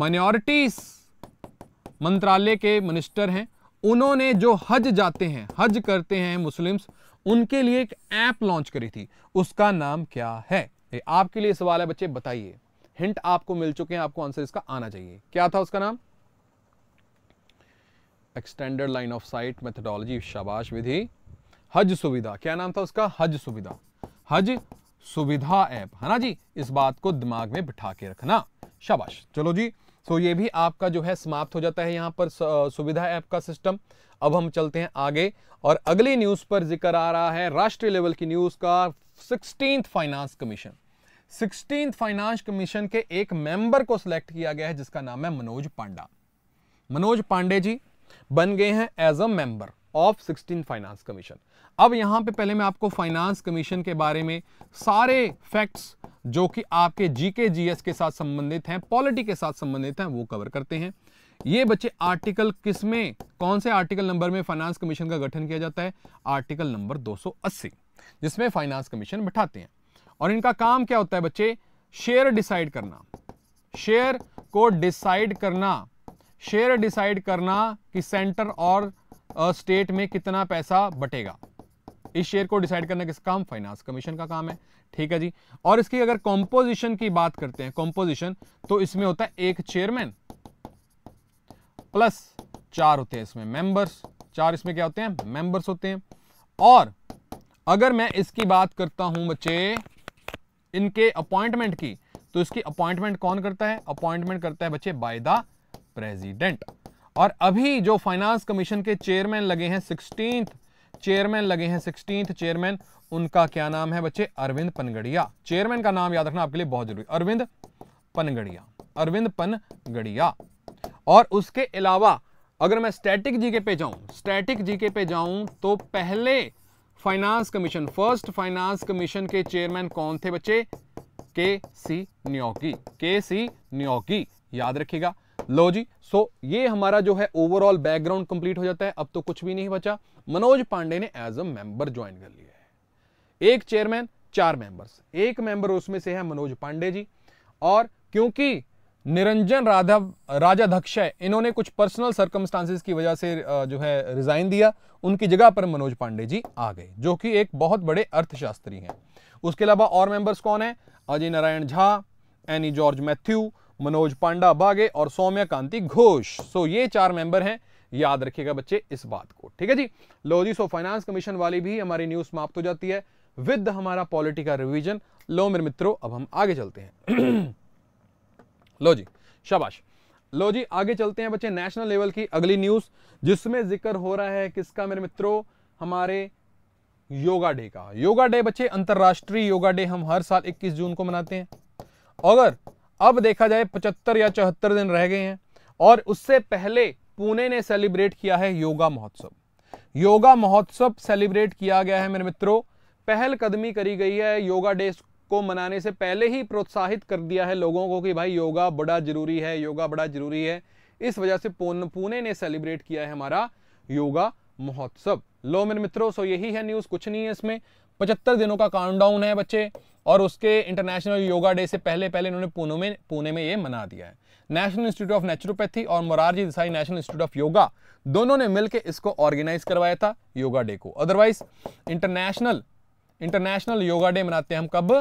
मनोरिटीज मंत्रालय के मिनिस्टर हैं उन्होंने जो हज जाते हैं हज करते हैं मुस्लिम्स उनके लिए एक ऐप लॉन्च करी थी उसका नाम क्या है आपके लिए सवाल है बच्चे बताइए हिंट आपको मिल चुके हैं आपको आंसर इसका आना चाहिए क्या था उसका नाम extended line of sight methodology शाबाश विधि हज सुविधा क्या नाम था उसका हज सुविधा हज सुविधा ऐप है ना जी इस बात को दिमाग में बिठा के रखना शाबाश चलो जी सो तो ये भी आपका जो है समाप्त हो जाता है यहाँ पर सुविधा ऐप का सिस्टम अब हम चलते हैं आगे और अगली न्यूज़ पर जिक्र आ रहा है राष्ट्रीय लेवल की न्यूज़ का sixteen finance commission sixteen finance commission के एक मेंबर को सिलेक्ट किया गया है जिसका नाम है मनोज पांडा मनोज पांडे जी बन गए हैं as a member of sixteen finance commission अब यहां पे पहले मैं आपको फाइनेंस कमीशन के बारे में सारे फैक्ट्स जो कि आपके जीके जीएस के साथ संबंधित हैं पॉलिटी के साथ संबंधित हैं वो कवर करते हैं ये बच्चे आर्टिकल किस में कौन से आर्टिकल नंबर में फाइनेंस कमीशन का गठन किया जाता है आर्टिकल नंबर 280 जिसमें फाइनेंस कमीशन बैठाते हैं और इनका काम क्या होता है बच्चे शेयर डिसाइड करना शेयर को डिसाइड करना शेयर डिसाइड करना कि सेंटर और स्टेट में कितना पैसा बटेगा इस शेयर को डिसाइड करना किसका काम फाइनेंस कमीशन का काम है ठीक है जी और इसकी अगर कॉम्पोजिशन की बात करते हैं कॉम्पोजिशन तो इसमें होता है एक चेयरमैन प्लस चार होते हैं इसमें मेंबर्स चार इसमें क्या होते हैं मेंबर्स होते हैं और अगर मैं इसकी बात करता हूं बच्चे इनके अपॉइंटमेंट की तो इसकी अपॉइंटमेंट कौन करता है अपॉइंटमेंट करता है बच्चे बाय द प्रेजिडेंट और अभी जो फाइनेंस कमीशन के चेयरमैन लगे हैं सिक्सटीन चेयरमैन लगे हैं सिक्सटीन चेयरमैन उनका क्या नाम है बच्चे अरविंद पनगड़िया चेयरमैन का नाम याद रखना आपके लिए बहुत जरूरी अरविंद पनगड़िया अरविंद पनगड़िया और उसके अलावा अगर मैं स्टैटिक जीके पे जाऊं स्टैटिक जीके पे जाऊं तो पहले finance commission first finance commission के चेयरमैन कौन थे बच्चे के सी न्योकी के सी न्योकी याद रखिएगा लो जी सो ये हमारा जो है ओवरऑल बैकग्राउंड कंप्लीट हो जाता है अब तो कुछ भी नहीं बचा मनोज पांडे ने एज अ मेंबर ज्वाइन कर लिया है एक चेयरमैन चार मेंबर्स एक मेंबर उसमें से है मनोज पांडे जी और क्योंकि निरंजन राधव राजा धक्षय इन्होंने कुछ पर्सनल सर्कमस्टांसिस की वजह से जो है रिजाइन दिया उनकी जगह पर मनोज पांडे जी आ गए जो कि एक बहुत बड़े अर्थशास्त्री हैं उसके अलावा और मेंबर्स कौन है अजय नारायण झा एनी जॉर्ज मैथ्यू मनोज पांडा बागे और सौम्या कांति घोष सो ये चार मेंबर हैं याद रखिएगा बच्चे इस बात को ठीक है जी लो जी सो फाइनेंस कमीशन वाली भी हमारी न्यूज समाप्त हो जाती है विद हमारा पॉलिटी का रिविजन लो मेरे मित्रों अब हम आगे चलते हैं लो जी शाबाश लो जी आगे चलते हैं बच्चे नेशनल लेवल की अगली न्यूज जिसमें जिक्र हो रहा है किसका मेरे मित्रों हमारे योगा डे का योगा डे बच्चे अंतर्राष्ट्रीय योगा डे हम हर साल 21 जून को मनाते हैं अगर अब देखा जाए पचहत्तर या चौहत्तर दिन रह गए हैं और उससे पहले पुणे ने सेलिब्रेट किया है योगा महोत्सव योगा महोत्सव सेलिब्रेट किया गया है मेरे मित्रों पहल कदमी करी गई है योगा डे को मनाने से पहले ही प्रोत्साहित कर दिया है लोगों को कि भाई योगा बड़ा जरूरी है योगा बड़ा जरूरी है इस वजह से पुणे ने सेलिब्रेट किया है हमारा योगा महोत्सव लो मेरे मित्रों सो यही है न्यूज़ कुछ नहीं है इसमें पचहत्तर दिनों का काउंटडाउन है बच्चे और उसके इंटरनेशनल योगा डे से पहले पहले इन्होंने पुणे में पुणे में ये मना दिया है नेशनल इंस्टीट्यूट ऑफ नेचुरोपैथी और Morarji Desai national institute of yoga दोनों ने मिलकर इसको ऑर्गेनाइज करवाया था योगा डे को otherwise international international yoga day मनाते हैं हम कब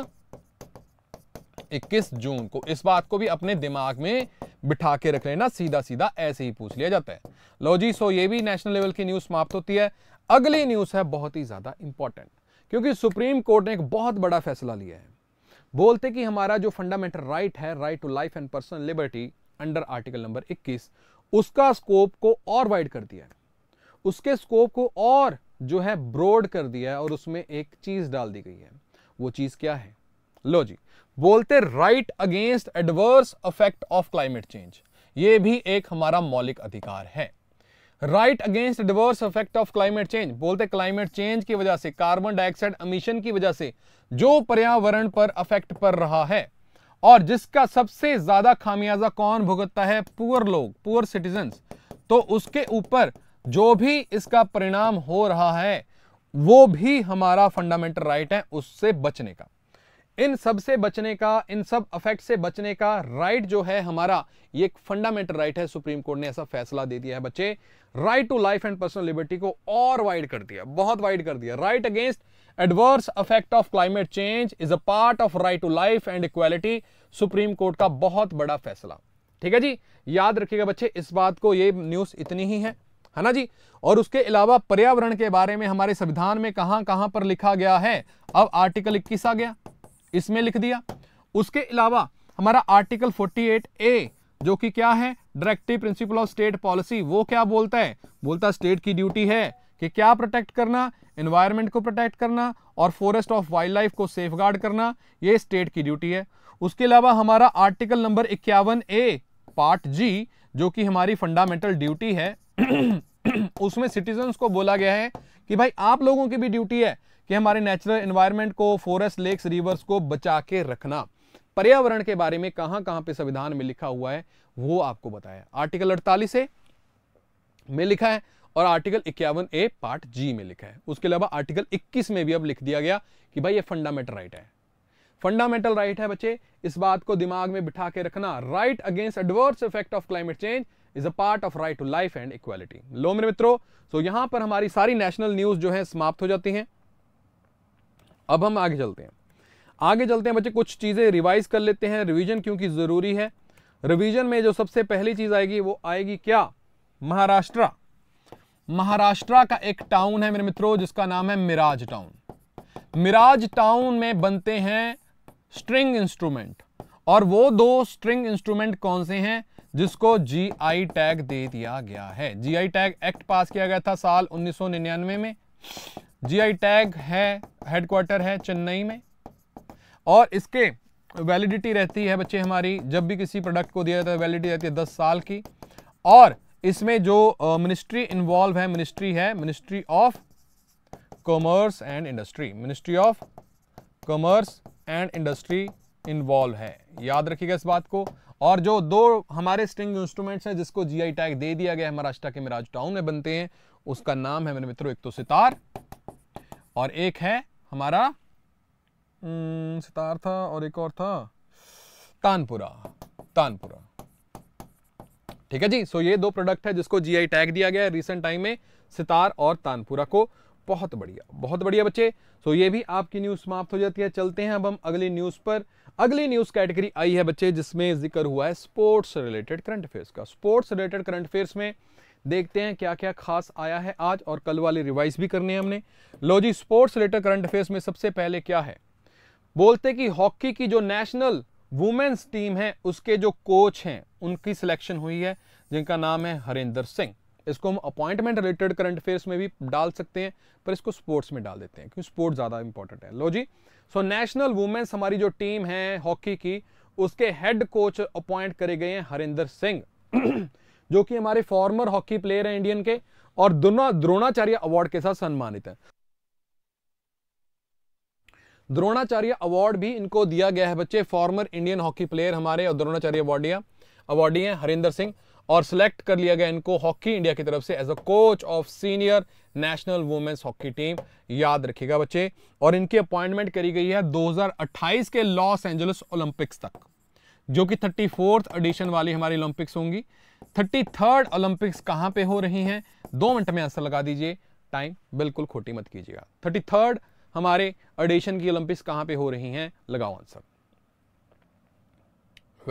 21 जून को इस बात को भी अपने दिमाग में बिठा के रख लेना सीधा सीधा ऐसे ही पूछ लिया जाता है लो जी सो ये भी नेशनल लेवल की न्यूज समाप्त होती है अगली न्यूज है बहुत ही ज्यादा इंपॉर्टेंट क्योंकि सुप्रीम कोर्ट ने एक बहुत बड़ा फैसला लिया है बोलते कि हमारा जो फंडामेंटल राइट है right to life and personal liberty under article number 21 उसका स्कोप को और वाइड कर दिया है उसके स्कोप को और जो है ब्रॉड कर दिया है और उसमें एक चीज डाल दी गई है वो चीज क्या है लो जी बोलते right against adverse affect of climate change ये भी एक हमारा मौलिक अधिकार है right against adverse effect of climate change बोलते क्लाइमेट चेंज की वजह से कार्बन डाइऑक्साइड अमीशन की वजह से जो पर्यावरण पर अफेक्ट पर रहा है और जिसका सबसे ज्यादा खामियाजा कौन भुगतता है पुअर लोग पुअर सिटीजन तो उसके ऊपर जो भी इसका परिणाम हो रहा है वो भी हमारा फंडामेंटल राइट है उससे बचने का इन सब से बचने का इन सब अफेक्ट से बचने का राइट जो है हमारा ये एक फंडामेंटल राइट है सुप्रीम कोर्ट ने ऐसा फैसला दे दिया है बच्चे right to life and personal liberty को और वाइड कर दिया बहुत वाइड कर दिया right against adverse affect of climate change is a part of right to life and equality supreme court का बहुत बड़ा फैसला ठीक है जी याद रखिएगा बच्चे इस बात को ये न्यूज इतनी ही है है ना जी और उसके अलावा पर्यावरण के बारे में हमारे संविधान में कहां कहां पर लिखा गया है अब आर्टिकल 21 आ गया इसमें लिख दिया उसके अलावा हमारा आर्टिकल 48 ए जो कि क्या है directive principle of state policy वो क्या बोलता है बोलता स्टेट की ड्यूटी है कि क्या प्रोटेक्ट करना एनवायरमेंट को प्रोटेक्ट करना और फॉरेस्ट ऑफ वाइल्ड लाइफ को सेफ करना ये स्टेट की ड्यूटी है उसके अलावा हमारा आर्टिकल नंबर इक्यावन ए पार्ट जी जो कि हमारी फंडामेंटल ड्यूटी है उसमें सिटीजन्स को बोला गया है कि भाई आप लोगों की भी ड्यूटी है कि हमारे नेचुरल इन्वायरमेंट को फॉरेस्ट लेक्स रिवर्स को बचा के रखना पर्यावरण के बारे में कहां कहां पे संविधान में लिखा हुआ है वो आपको बताया आर्टिकल अड़तालीस ए में लिखा है और आर्टिकल इक्यावन ए पार्ट जी में लिखा है उसके अलावा आर्टिकल 21 में भी अब लिख दिया गया कि भाई ये फंडामेंटल राइट है फंडामेंटल राइट है बच्चे इस बात को दिमाग में बिठा के रखना right against adverse effect of climate change is a part of right to life and equality लो मेरे मित्रों सो यहां पर हमारी सारी नेशनल न्यूज जो है समाप्त हो जाती हैं अब हम आगे चलते हैं आगे चलते हैं बच्चे कुछ चीज़ें रिवाइज कर लेते हैं रिवीजन क्योंकि ज़रूरी है रिवीजन में जो सबसे पहली चीज़ आएगी वो आएगी क्या महाराष्ट्र महाराष्ट्र का एक टाउन है मेरे मित्रों जिसका नाम है मिराज टाउन मिराज टाउन में बनते हैं स्ट्रिंग इंस्ट्रूमेंट और वो दो स्ट्रिंग इंस्ट्रूमेंट कौन से हैं जिसको जीआई टैग दे दिया गया है जीआई टैग एक्ट पास किया गया था साल 1999 में जीआई टैग है हेडक्वार्टर है चेन्नई में और इसके वैलिडिटी रहती है बच्चे हमारी जब भी किसी प्रोडक्ट को दिया जाता है वैलिडिटी रहती है दस साल की और इसमें जो मिनिस्ट्री इन्वॉल्व है मिनिस्ट्री है ministry of commerce and industry ministry of commerce and industry involve है याद रखिएगा इस बात को और जो दो हमारे स्ट्रिंग इंस्ट्रूमेंट्स हैं जिसको जीआई टैग दे दिया गया है महाराष्ट्र के मिराज टाउन में बनते हैं उसका नाम है मेरे मित्रों एक तो सितार और एक है हमारा सितार था और एक और था तानपुरा तानपुरा ठीक है जी सो ये दो प्रोडक्ट है जिसको जीआई टैग दिया गया है रिसेंट टाइम में सितार और तानपुरा को बहुत बढ़िया बहुत बढ़िया बच्चे सो ये भी आपकी न्यूज़ समाप्त हो जाती है चलते हैं अब हम अगली न्यूज़ पर अगली न्यूज़ कैटेगरी आई है बच्चे जिसमें जिक्र हुआ है स्पोर्ट्स रिलेटेड करंट अफेयर्स का स्पोर्ट्स रिलेटेड करंट अफेयर्स में देखते हैं क्या क्या खास आया है आज और कल वाले रिवाइज भी करने हैं हमने लो जी स्पोर्ट्स रिलेटेड करंट अफेयर्स में सबसे पहले क्या है बोलते कि हॉकी की जो नेशनल वुमेन्स टीम है उसके जो कोच हैं उनकी सिलेक्शन हुई है जिनका नाम है हरेंद्र सिंह इसको हम अपॉइंटमेंट रिलेटेड करंट अफेयर्स में भी डाल सकते हैं पर इसको स्पोर्ट्स में डाल देते हैं क्योंकि स्पोर्ट ज़्यादा इंपॉर्टेंट है लो जी सो नेशनल वुमेन्स हमारी जो टीम है हॉकी की उसके हेड कोच अपॉइंट करे गए हैं हरेंद्र सिंह जो कि हमारे फॉर्मर हॉकी प्लेयर हैं इंडियन के और दोनों द्रोणाचार्य अवार्ड के साथ सम्मानित हैं द्रोणाचार्य अवार्ड भी इनको दिया गया है बच्चे फॉर्मर इंडियन हॉकी प्लेयर हमारे और द्रोणाचार्य अवार्डिया अवार्डी हैं हरिंदर सिंह और सिलेक्ट कर लिया गया इनको हॉकी इंडिया की तरफ से as a coach of senior national women's hockey team याद रखिएगा बच्चे और इनकी अपॉइंटमेंट करी गई है 2028 के लॉस एंजलिस ओलंपिक्स तक जो कि थर्टी एडिशन वाली हमारी ओलंपिक्स होंगी थर्टी थर्ड ओलंपिक्स कहां पे हो रही हैं दो मिनट में आंसर लगा दीजिए टाइम बिल्कुल खोटी मत कीजिएगा थर्टी थर्ड हमारे अडेशन की ओलंपिक्स कहां पे हो रही हैं लगाओ आंसर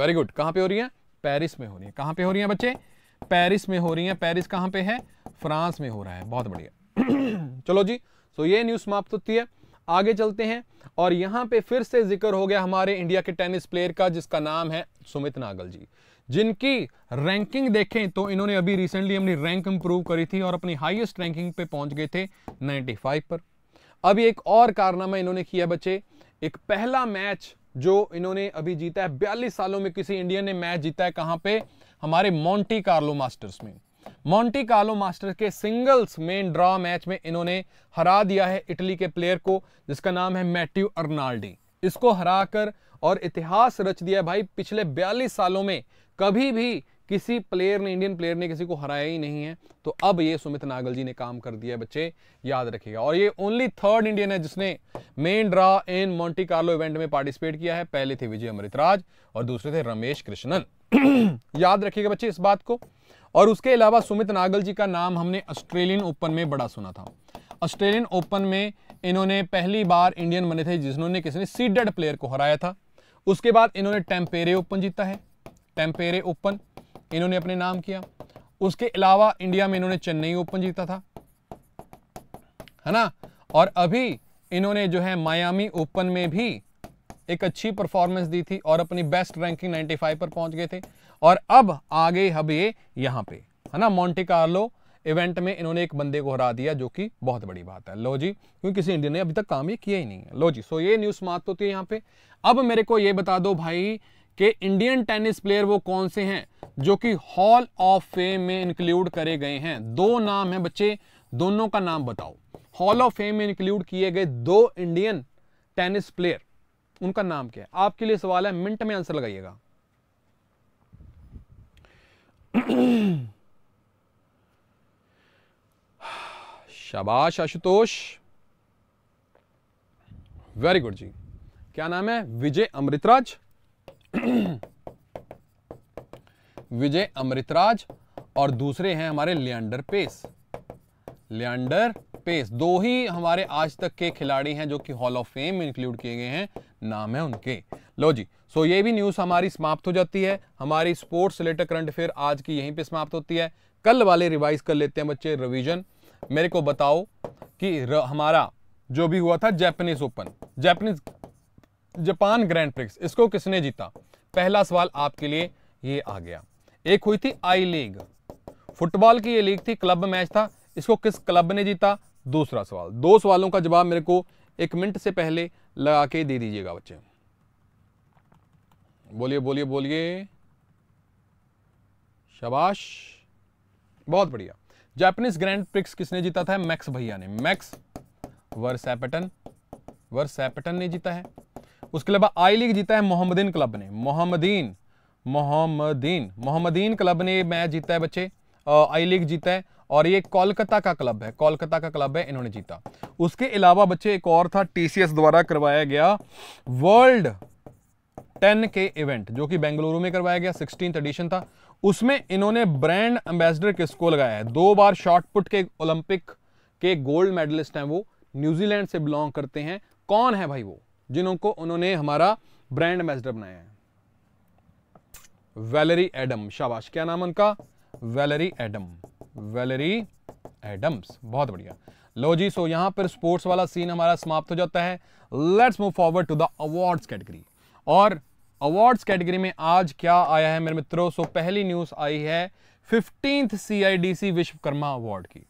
वेरी गुड कहां पे हो रही है पेरिस में हो रही है कहां पे हो रही है बच्चे पेरिस में हो रही है पेरिस कहां पे है फ्रांस में हो रहा है बहुत बढ़िया चलो जी सो ये न्यूज़ समाप्त होती है आगे चलते हैं और यहां पे फिर से जिक्र हो गया हमारे इंडिया के टेनिस प्लेयर का जिसका नाम है सुमित नागल जी जिनकी रैंकिंग देखें तो इन्होंने अभी रिसेंटली अपनी रैंक इंप्रूव करी थी और अपनी हाईएस्ट रैंकिंग पे पहुंच गए थे 95 पर अभी एक और कारनामा इन्होंने किया बच्चे एक पहला मैच जो इन्होंने अभी जीता है बयालीस सालों में किसी इंडियन ने मैच जीता है कहाँ पे हमारे मॉन्टी कार्लो मास्टर्स में मॉन्टी कार्लो मास्टर के सिंगल्स मेन ड्रॉ मैच में इन्होंने हरा दिया है इटली के प्लेयर को जिसका नाम है मैट्यू अर्नाल्डी इसको हराकर और इतिहास रच दिया भाई पिछले बयालीस सालों में कभी भी किसी प्लेयर ने इंडियन प्लेयर ने किसी को हराया ही नहीं है तो अब ये सुमित नागल जी ने काम कर दिया बच्चे याद रखिएगा और ये ओनली थर्ड इंडियन है जिसने main draw in Monte Carlo event में पार्टिसिपेट किया है पहले थे विजय अमृतराज और दूसरे थे रमेश कृष्णन याद रखिएगा बच्चे इस बात को और उसके अलावा सुमित नागल जी का नाम हमने ऑस्ट्रेलियन ओपन में बड़ा सुना था ऑस्ट्रेलियन ओपन में इन्होंने पहली बार इंडियन बने थे जिन्होंने किसी ने सीडेड प्लेयर को हराया था उसके बाद इन्होंने टेम्पेरे ओपन जीता है टेम्पेरे ओपन इन्होंने अपने नाम किया उसके अलावा इंडिया में इन्होंने चेन्नई ओपन जीता था है ना और अभी इन्होंने जो है मायामी ओपन में भी एक अच्छी परफॉर्मेंस दी थी और अपनी बेस्ट रैंकिंग 95 पर पहुंच गए थे और अब आगे अब ये यहाँ पे है ना मॉन्टे कार्लो इवेंट में इन्होंने एक बंदे को हरा दिया जो कि बहुत बड़ी बात है लो जी क्योंकि किसी इंडियन ने अभी तक काम ही किया ही नहीं है लो जी सो ये न्यूज़ समाप्त होती है यहाँ पे अब मेरे को ये बता दो भाई कि इंडियन टेनिस प्लेयर वो कौन से हैं जो कि हॉल ऑफ फेम में इंक्लूड करे गए हैं दो नाम हैं बच्चे दोनों का नाम बताओ हॉल ऑफ फेम में इंक्लूड किए गए दो इंडियन टेनिस प्लेयर उनका नाम क्या है आपके लिए सवाल है मिनट में आंसर लगाइएगा शाबाश आशुतोष वेरी गुड जी क्या नाम है विजय अमृतराज विजय अमृतराज और दूसरे हैं हमारे लियांडर पेस लियांडर पेस दो ही हमारे आज तक के खिलाड़ी हैं जो कि हॉल ऑफ फेम इंक्लूड किए गए हैं नाम है उनके लो जी सो ये भी न्यूज़ हमारी समाप्त हो जाती है हमारी स्पोर्ट्स रिलेटेड करंट अफेयर आज की यहीं पे समाप्त होती है कल वाले रिवाइज कर लेते हैं बच्चे रिविजन मेरे को बताओ कि हमारा जो भी हुआ था Japanese open Japanese Japan grand prix इसको किसने जीता पहला सवाल आपके लिए ये आ गया एक हुई थी आई लीग फुटबॉल की ये लीग थी क्लब मैच था इसको किस क्लब ने जीता दूसरा सवाल दो सवालों का जवाब मेरे को एक मिनट से पहले लगा के दे दीजिएगा बच्चे बोलिए बोलिए बोलिए शबाश बहुत बढ़िया जापानीज ग्रैंड प्रिक्स किसने जीता था मैक्स भैया ने मैक्स वर्सैपटन वर्सैपटन ने जीता है उसके अलावा आई लीग जीता है मोहम्मदीन क्लब ने मोहम्मदीन मोहम्मदीन मोहम्मदीन क्लब ने मैच जीता है बच्चे आई लीग जीता है और ये कोलकाता का क्लब है कोलकाता का क्लब है इन्होंने जीता उसके अलावा बच्चे एक और था टीसीएस द्वारा करवाया गया वर्ल्ड टेन के इवेंट जो कि बेंगलुरु में करवाया गया सिक्सटीन एडिशन था उसमें इन्होंने ब्रांड एम्बेसडर किसको लगाया है दो बार शॉर्टपुट के ओलंपिक के गोल्ड मेडलिस्ट हैं वो न्यूजीलैंड से बिलोंग करते हैं कौन है भाई वो जिनको उन्होंने हमारा ब्रांड एम्बेसडर बनाया है वैलरी एडम शाबाश क्या नाम उनका वैलरी एडम वैलरी एडम्स बहुत बढ़िया लो जी सो यहां पर स्पोर्ट्स वाला सीन हमारा समाप्त हो जाता है let's move forward to the awards category और अवार्ड्स कैटेगरी में आज क्या आया है मेरे मित्रों सो पहली न्यूज आई है फिफ्टींथ सी विश्वकर्मा अवार्ड की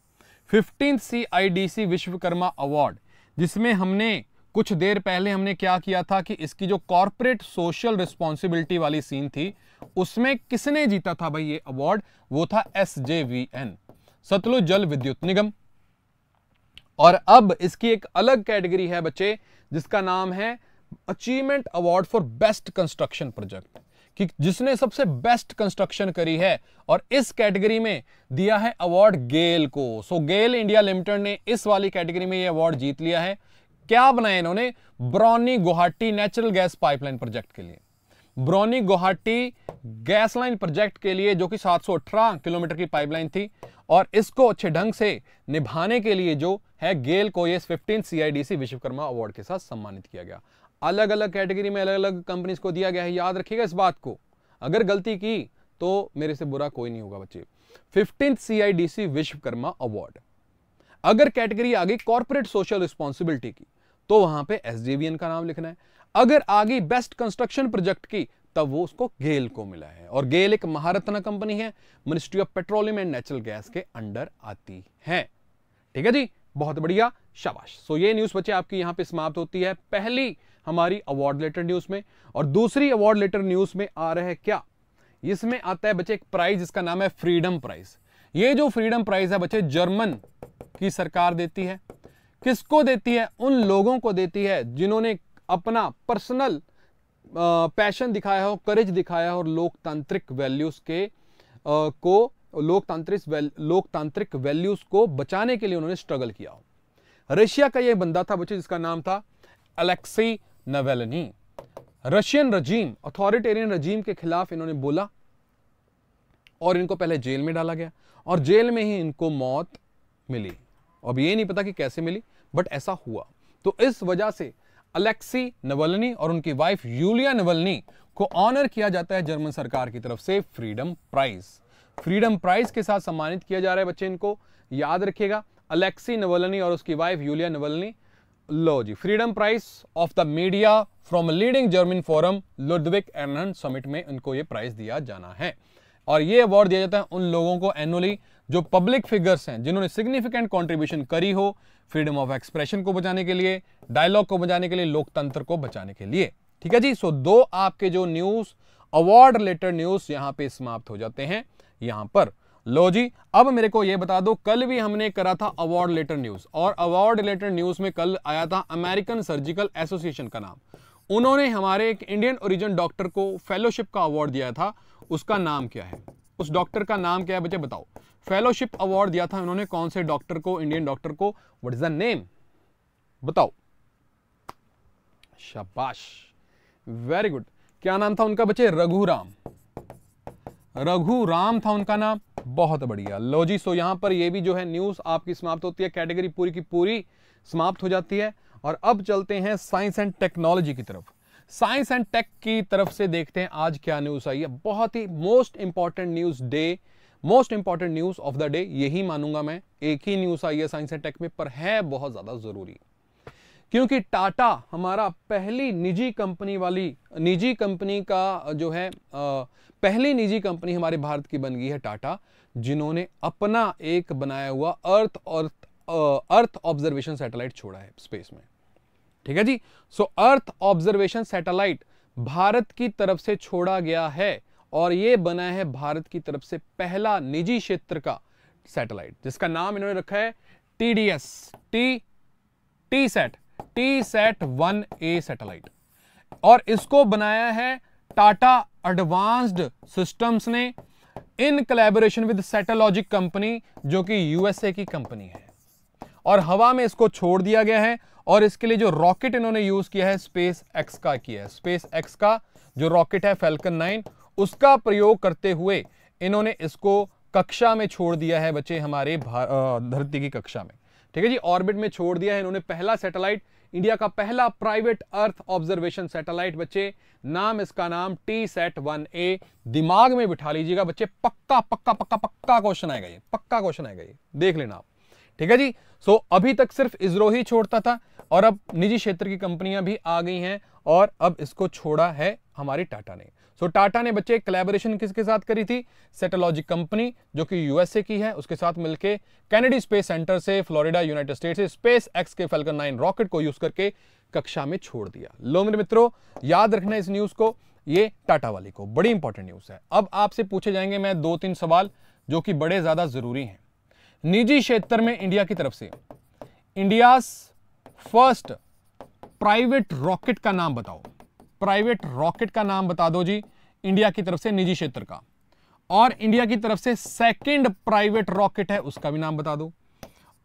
फिफ्टींथ सी विश्वकर्मा अवार्ड जिसमें हमने कुछ देर पहले हमने क्या किया था कि इसकी जो कॉरपोरेट सोशल रिस्पॉन्सिबिलिटी वाली सीन थी उसमें किसने जीता था भाई ये अवार्ड वो था S J V N Sutlej Jal Vidyut निगम और अब इसकी एक अलग कैटेगरी है बच्चे जिसका नाम है achievement award for best construction project कि जिसने सबसे बेस्ट कंस्ट्रक्शन करी है और इस कैटेगरी में दिया है अवार्ड गेल को सो गेल इंडिया लिमिटेड ने इस वाली कैटेगरी में ये अवार्ड जीत लिया है क्या बनाया इन्होंने Barauni Guwahati natural gas pipeline project के लिए Barauni Guwahati gas line project के लिए जो कि सात किलोमीटर की पाइपलाइन थी और इसको अच्छे ढंग से निभाने के लिए जो है गेल को यह फिफ्टीन सीआईडीसी विश्वकर्मा अवार्ड के साथ सम्मानित किया गया अलग अलग कैटेगरी में अलग अलग कंपनीज को दिया गया है याद रखिएगा इस बात को अगर गलती की तो मेरे से बुरा कोई नहीं होगा बच्चे फिफ्टीन सीआईडीसी विश्वकर्मा अवार्ड अगर कैटेगरी आ गई कॉर्पोरेट सोशल रिस्पॉन्सिबिलिटी की तो वहां पे एस का नाम लिखना है अगर आगे बेस्ट कंस्ट्रक्शन प्रोजेक्ट की तब वो उसको गेल को मिला है और गेल एक महारत्न कंपनी है ministry of petroleum and natural gas के अंडर आती है ठीक है जी बहुत बढ़िया शाबाश सो ये न्यूज बच्चे आपकी यहां पर समाप्त होती है पहली हमारी अवार्ड लेटर न्यूज में और दूसरी अवार्ड लेटर न्यूज में आ रहा है क्या इसमें आता है बच्चे एक प्राइज इसका नाम है फ्रीडम प्राइज ये जो फ्रीडम प्राइज है बच्चे जर्मन की सरकार देती है किसको देती है उन लोगों को देती है जिन्होंने अपना पर्सनल पैशन दिखाया हो करेज दिखाया हो और लोकतांत्रिक वैल्यूज़ के आ, को लोकतांत्रिक वैल, लोकतांत्रिक वैल्यूज़ को बचाने के लिए उन्होंने स्ट्रगल किया हो रशिया का यह बंदा था बच्चे जिसका नाम था Alexei Navalny Russian regime authoritarian regime के खिलाफ इन्होंने बोला और इनको पहले जेल में डाला गया और जेल में ही इनको मौत मिली अब ये नहीं पता कि कैसे मिली बट ऐसा हुआ तो इस वजह से अलेक्सी नवलनी और उनकी वाइफ यूलिया नवलनी को ऑनर किया जाता है जर्मन सरकार की तरफ से फ्रीडम प्राइज फ्रीडम प्राइज के साथ सम्मानित किया जा रहा है बच्चे इनको याद रखिएगा अलेक्सी नवलनी और उसकी वाइफ यूलिया नवलनी लो जी freedom prize of the media from leading German forum Ludwig Erhard summit में इनको ये प्राइज दिया जाना है और ये अवार्ड दिया जाता है उन लोगों को एनुअली जो पब्लिक फिगर्स हैं जिन्होंने सिग्निफिकेंट कंट्रीब्यूशन करी हो फ्रीडम ऑफ एक्सप्रेशन को बचाने के लिए डायलॉग को बचाने के लिए लोकतंत्र को बचाने के लिए ठीक है जी सो दो आपके जो न्यूज अवार्ड रिलेटेड न्यूज यहां पे समाप्त हो जाते हैं यहां पर लो जी अब मेरे को यह बता दो कल भी हमने करा था अवार्ड रिलेटेड न्यूज और अवार्ड रिलेटेड न्यूज में कल आया था अमेरिकन सर्जिकल एसोसिएशन का नाम उन्होंने हमारे एक इंडियन ओरिजिन डॉक्टर को फेलोशिप का अवार्ड दिया था उसका नाम क्या है उस डॉक्टर का नाम क्या है बच्चे बताओ फेलोशिप अवार्ड दिया था उन्होंने कौन से डॉक्टर को इंडियन डॉक्टर को वट इज द नेम बताओ शाबाश वेरी गुड क्या नाम था उनका बच्चे रघुराम रघुराम था उनका नाम बहुत बढ़िया लो जी सो यहां पर ये भी जो है न्यूज़ आपकी समाप्त होती है कैटेगरी पूरी की पूरी समाप्त हो जाती है और अब चलते हैं साइंस एंड टेक्नोलॉजी की तरफ साइंस एंड टेक की तरफ से देखते हैं आज क्या न्यूज़ आई है बहुत ही most important news day most important news of the day यही मानूंगा मैं एक ही न्यूज आई है साइंस एंड टेक में पर है बहुत ज्यादा जरूरी क्योंकि टाटा हमारा पहली निजी कंपनी वाली निजी कंपनी का जो है पहली निजी कंपनी हमारे भारत की बन गई है टाटा जिन्होंने अपना एक बनाया हुआ अर्थ और अर्थ ऑब्जर्वेशन सैटेलाइट छोड़ा है स्पेस में ठीक है जी so earth observation satellite Bharat की तरफ से छोड़ा गया है और ये बना है भारत की तरफ से पहला निजी क्षेत्र का सैटेलाइट जिसका नाम इन्होंने रखा है T D S T T sat T sat one A satellite और इसको बनाया है टाटा एडवांस्ड सिस्टम्स ने in collaboration with Satellogic company जो कि यूएसए की कंपनी है और हवा में इसको छोड़ दिया गया है और इसके लिए जो रॉकेट इन्होंने यूज किया है स्पेस एक्स का किया है स्पेस एक्स का जो रॉकेट है फेल्कन नाइन उसका प्रयोग करते हुए इन्होंने इसको कक्षा में छोड़ दिया है बच्चे हमारे धरती की कक्षा में ठीक है जी ऑर्बिट में छोड़ दिया है इन्होंने पहला सैटेलाइट इंडिया का पहला प्राइवेट अर्थ ऑब्जर्वेशन सैटेलाइट बच्चे नाम इसका नाम टी सेट वन ए दिमाग में बिठा लीजिएगा बच्चे पक्का पक्का पक्का पक्का क्वेश्चन आएगा ये पक्का क्वेश्चन आएगा ये देख लेना आप ठीक है जी सो so, अभी तक सिर्फ इसरो ही छोड़ता था और अब निजी क्षेत्र की कंपनियां भी आ गई हैं और अब इसको छोड़ा है हमारी टाटा ने सो so, टाटा ने बच्चे कलेबोरेशन किसके साथ करी थी सेटोलॉजिक कंपनी जो कि यूएसए की है उसके साथ मिलके कैनेडी स्पेस सेंटर से फ्लोरिडा यूनाइटेड स्टेट से स्पेस एक्स के फेलकन नाइन रॉकेट को यूज करके कक्षा में छोड़ दिया लो मेरे मित्रों याद रखना इस न्यूज को ये टाटा वाली को बड़ी इंपॉर्टेंट न्यूज है अब आपसे पूछे जाएंगे मैं दो तीन सवाल जो कि बड़े ज्यादा जरूरी हैं निजी क्षेत्र में इंडिया की तरफ से इंडिया फर्स्ट प्राइवेट रॉकेट का नाम बताओ प्राइवेट रॉकेट का नाम बता दो जी इंडिया की तरफ से निजी क्षेत्र का और इंडिया की तरफ से सेकंड प्राइवेट रॉकेट है उसका भी नाम बता दो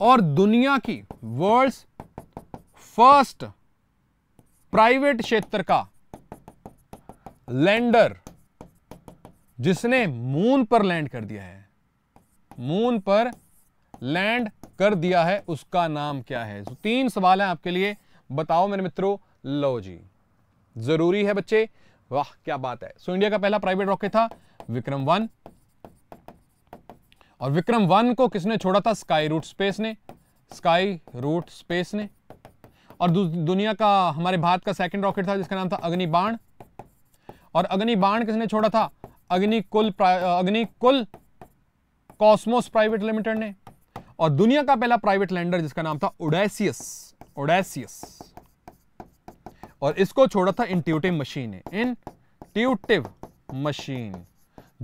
और दुनिया की वर्ल्ड्स फर्स्ट प्राइवेट क्षेत्र का लैंडर जिसने मून पर लैंड कर दिया है मून पर लैंड कर दिया है उसका नाम क्या है तो तीन सवाल है आपके लिए बताओ मेरे मित्रों लो जी जरूरी है बच्चे वाह क्या बात है सो इंडिया का पहला प्राइवेट रॉकेट था विक्रम वन और विक्रम वन को किसने छोड़ा था स्काई रूट स्पेस ने स्काई रूट स्पेस ने और दुनिया का हमारे भारत का सेकंड रॉकेट था जिसका नाम था अग्नि बाण और अग्नि बाण किसने छोड़ा था अग्नि कुल अग्नि कुल कॉस्मोस प्राइवेट लिमिटेड ने और दुनिया का पहला प्राइवेट लैंडर जिसका नाम था उडेसियस उडेसियस और इसको छोड़ा था इंट्यूटिव मशीन ने इंट्यूटिव मशीन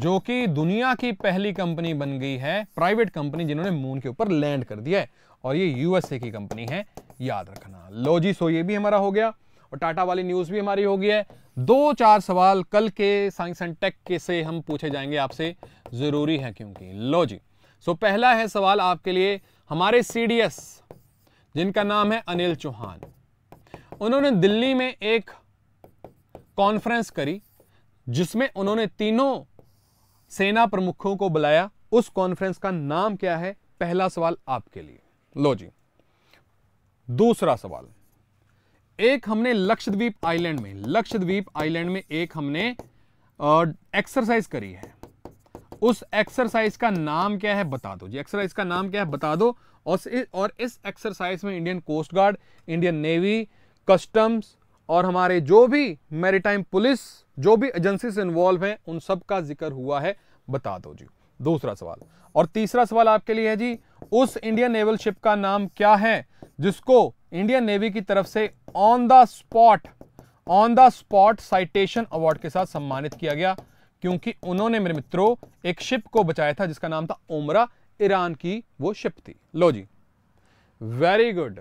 जो कि दुनिया की पहली कंपनी बन गई है प्राइवेट कंपनी जिन्होंने मून के ऊपर लैंड कर दिया है और ये यूएसए की कंपनी है याद रखना लो जी सो ये भी हमारा हो गया और टाटा वाली न्यूज़ भी हमारी हो गई है दो चार सवाल कल के साइंस एंड टेक के से हम पूछे जाएंगे आपसे ज़रूरी है क्योंकि लो जी सो पहला है सवाल आपके लिए हमारे सी जिनका नाम है अनिल चौहान उन्होंने दिल्ली में एक कॉन्फ्रेंस करी जिसमें उन्होंने तीनों सेना प्रमुखों को बुलाया उस कॉन्फ्रेंस का नाम क्या है पहला सवाल आपके लिए लो जी दूसरा सवाल एक हमने लक्षद्वीप आइलैंड में लक्षद्वीप आइलैंड में एक हमने एक्सरसाइज करी है उस एक्सरसाइज का नाम क्या है बता दो जी एक्सरसाइज का नाम क्या है बता दो और इस एक्सरसाइज में Indian coast guard Indian navy customs और हमारे जो भी मेरीटाइम पुलिस जो भी एजेंसी इन्वॉल्व हैं उन सब का जिक्र हुआ है बता दो जी दूसरा सवाल और तीसरा सवाल आपके लिए है जी उस इंडियन नेवल शिप का नाम क्या है जिसको इंडियन नेवी की तरफ से on the spot on the spot citation award के साथ सम्मानित किया गया क्योंकि उन्होंने मेरे मित्रों एक शिप को बचाया था जिसका नाम था उमरा ईरान की वो शिप थी लो जी वेरी गुड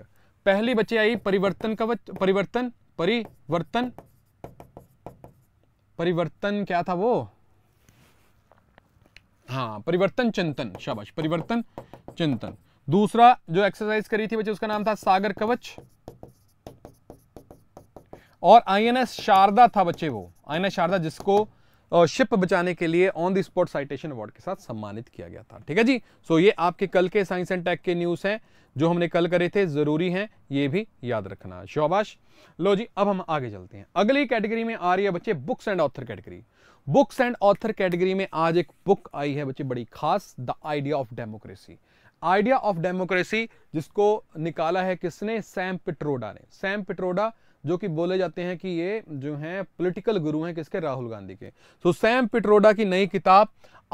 पहली बच्चे आई परिवर्तन कवच परिवर्तन परिवर्तन परिवर्तन क्या था वो हाँ परिवर्तन चिंतन शाबाश परिवर्तन चिंतन दूसरा जो एक्सरसाइज करी थी बच्चे उसका नाम था सागर कवच और आईएनएस शारदा था बच्चे वो आईएनएस शारदा जिसको और शिप बचाने के लिए on the spot citation award के साथ सम्मानित किया गया था ठीक है जी सो ये आपके कल के साइंस एंड टेक के न्यूज़ हैं जो हमने कल करे थे ज़रूरी हैं ये भी याद रखना शोबाश लो जी अब हम आगे चलते हैं अगली कैटेगरी में आ रही है बच्चे books and author category books and author category में आज एक बुक आई है बच्चे बड़ी खास the idea of democracy idea of democracy जिसको निकाला है किसने सैम पिट्रोडा ने सैम पिट्रोडा जो कि बोले जाते हैं कि ये जो हैं पॉलिटिकल गुरु हैं किसके राहुल गांधी के सो सैम पिट्रोडा की नई किताब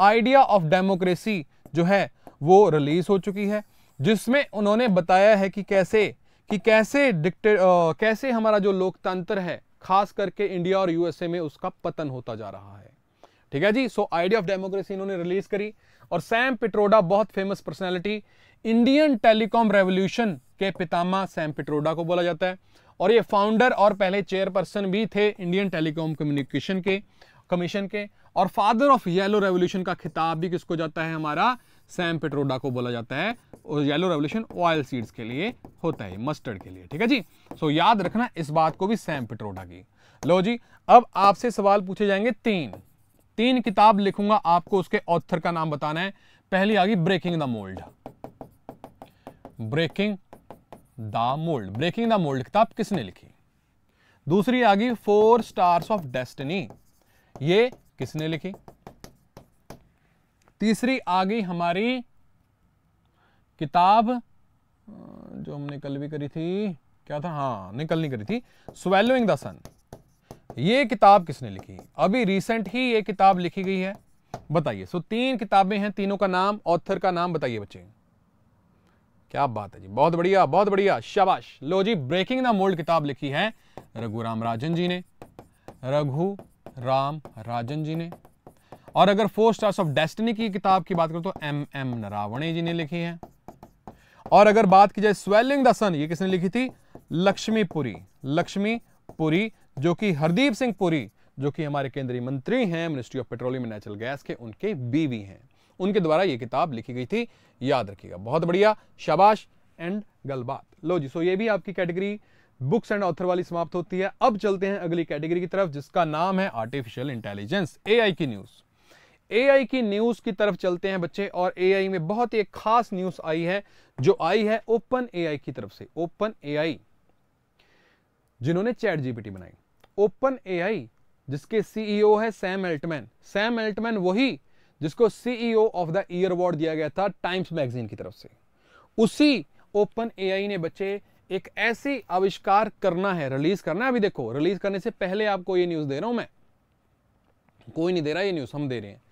आइडिया ऑफ डेमोक्रेसी जो है वो रिलीज हो चुकी है जिसमें उन्होंने बताया है कि कैसे कि कैसे डिक्टे कैसे हमारा जो लोकतंत्र है खास करके इंडिया और यूएसए में उसका पतन होता जा रहा है ठीक है जी सो आइडिया ऑफ डेमोक्रेसी इन्होंने रिलीज करी और सैम पिट्रोडा बहुत famous personality Indian telecom revolution के पितामा सैम पिट्रोडा को बोला जाता है और ये फाउंडर और पहले चेयरपर्सन भी थे इंडियन टेलीकॉम कम्युनिकेशन के कमीशन के और फादर ऑफ येलो रेवोल्यूशन का खिताब भी किसको जाता है हमारा सैम पेट्रोडा को बोला जाता है और येलो रेवोल्यूशन ऑयल सीड्स के लिए होता है मस्टर्ड के लिए ठीक है जी सो याद रखना इस बात को भी सैम पेट्रोडा की लो जी अब आपसे सवाल पूछे जाएंगे तीन तीन किताब लिखूंगा आपको उसके ऑथर का नाम बताना है पहली आ गई breaking the mould breaking the mould breaking the mould किताब किसने लिखी दूसरी आ गई फोर स्टार्स ऑफ डेस्टनी ये किसने लिखी तीसरी आ गई हमारी किताब जो हमने कल भी करी थी क्या था हाँ नहीं कल नहीं करी थी स्वेलोइंग द सन ये किताब किसने लिखी अभी रिसेंट ही ये किताब लिखी गई है बताइए सो तीन किताबें हैं तीनों का नाम ऑथर का नाम बताइए बच्चे क्या बात है जी बहुत बढ़िया बहुत बढ़िया शाबाश लो जी ब्रेकिंग द मोल्ड किताब लिखी है रघुराम राजन जी ने रघु राम राजन जी ने और अगर फोर स्टार्स ऑफ डेस्टिनी की किताब की बात करो तो एम एम नरावणे जी ने लिखी है और अगर बात की जाए स्वेलिंग द सन ये किसने लिखी थी लक्ष्मीपुरी लक्ष्मीपुरी जो कि हरदीप सिंह पुरी जो कि हमारे केंद्रीय मंत्री हैं ministry of petroleum and natural gas के उनके बीवी हैं उनके द्वारा ये किताब लिखी गई थी याद रखिएगा बहुत बढ़िया शाबाश एंड गलबात लो जी सो ये भी आपकी कैटेगरी बुक्स एंड ऑथर वाली समाप्त होती है अब चलते हैं अगली कैटेगरी की तरफ जिसका नाम है आर्टिफिशियल इंटेलिजेंस ए की न्यूज़ ए की न्यूज़ की तरफ चलते हैं बच्चे और ए में बहुत ही खास न्यूज़ आई है जो आई है ओपन ए की तरफ से ओपन ए जिन्होंने चैट जीपीटी बनाई ओपन ए जिसके सीईओ e है सैम एल्टमैन सैम एल्टमैन वही जिसको CEO of the year award दिया गया था टाइम्स मैगजीन की तरफ से उसी ओपन ए ने बच्चे एक ऐसी आविष्कार करना है रिलीज करना है अभी देखो रिलीज करने से पहले आपको ये न्यूज दे रहा हूं मैं कोई नहीं दे रहा ये न्यूज हम दे रहे हैं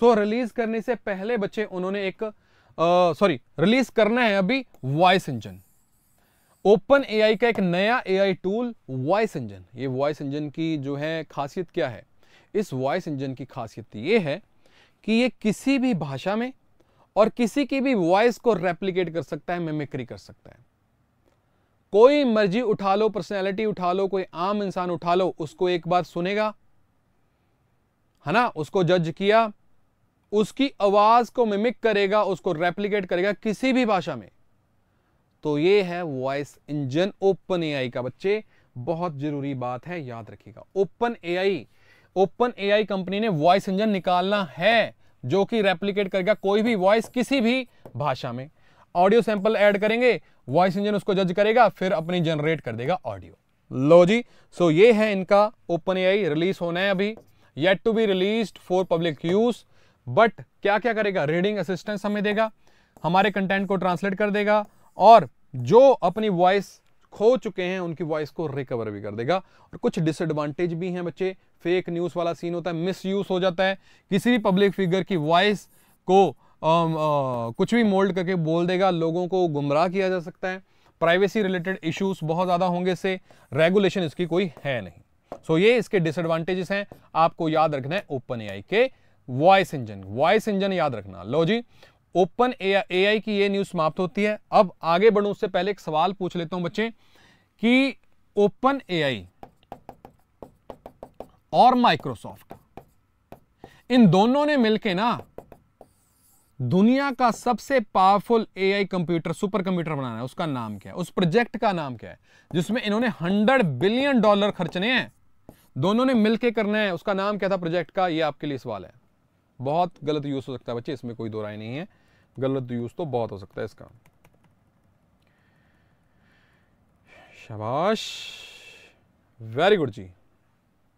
सो so, रिलीज करने से पहले बच्चे उन्होंने एक सॉरी रिलीज करना है अभी वॉइस इंजन ओपन एआई का एक नया एआई टूल वॉइस इंजन ये वॉइस इंजन की जो है खासियत क्या है इस वॉइस इंजन की खासियत ये है कि ये किसी भी भाषा में और किसी की भी वॉइस को रेप्लीकेट कर सकता है मिमिक्री कर सकता है कोई मर्जी उठा लो पर्सनैलिटी उठा लो कोई आम इंसान उठा लो उसको एक बार सुनेगा है ना उसको जज किया उसकी आवाज को मिमिक करेगा उसको रेप्लीकेट करेगा किसी भी भाषा में तो ये है वॉइस इंजन ओपन एआई का बच्चे बहुत जरूरी बात है याद रखिएगा OpenAI OpenAI company ने वॉइस इंजन निकालना है जो कि रेप्लीकेट करेगा कोई भी वॉइस किसी भी भाषा में ऑडियो सैंपल ऐड करेंगे वॉइस इंजन उसको जज करेगा फिर अपनी जनरेट कर देगा ऑडियो लो जी सो ये है इनका ओपन एआई रिलीज होना है अभी yet to be release for public use but क्या क्या करेगा रीडिंग असिस्टेंस हमें देगा हमारे कंटेंट को ट्रांसलेट कर देगा और जो अपनी वॉइस खो चुके हैं उनकी वॉइस को रिकवर भी कर देगा और कुछ डिसएडवांटेज भी हैं बच्चे फेक न्यूज़ वाला सीन होता है मिस हो जाता है किसी भी पब्लिक फिगर की वॉइस को आ, um, आ, uh, कुछ भी मोल्ड करके बोल देगा लोगों को गुमराह किया जा सकता है प्राइवेसी रिलेटेड इश्यूज बहुत ज़्यादा होंगे इससे रेगुलेशन इसकी कोई है नहीं सो so, ये इसके डिसएडवांटेजेस हैं आपको याद रखना है ओपन ए के वॉइस इंजन वॉइस इंजन याद रखना लो जी ओपन ए आई की ये न्यूज़ समाप्त होती है अब आगे बढ़ूँ उससे पहले एक सवाल पूछ लेता हूं बच्चे कि ओपन ए आई और माइक्रोसॉफ्ट इन दोनों ने मिलके ना दुनिया का सबसे powerful A I computer super computer बनाना है उसका नाम क्या है उस प्रोजेक्ट का नाम क्या है जिसमें इन्होंने हंड्रेड बिलियन डॉलर खर्चने हैं दोनों ने मिलके करना है उसका नाम क्या था प्रोजेक्ट का ये आपके लिए सवाल है बहुत गलत यूज हो सकता है बच्चे इसमें कोई दो राय नहीं है गलत यूज़ तो बहुत हो सकता है इसका शबाश वेरी गुड जी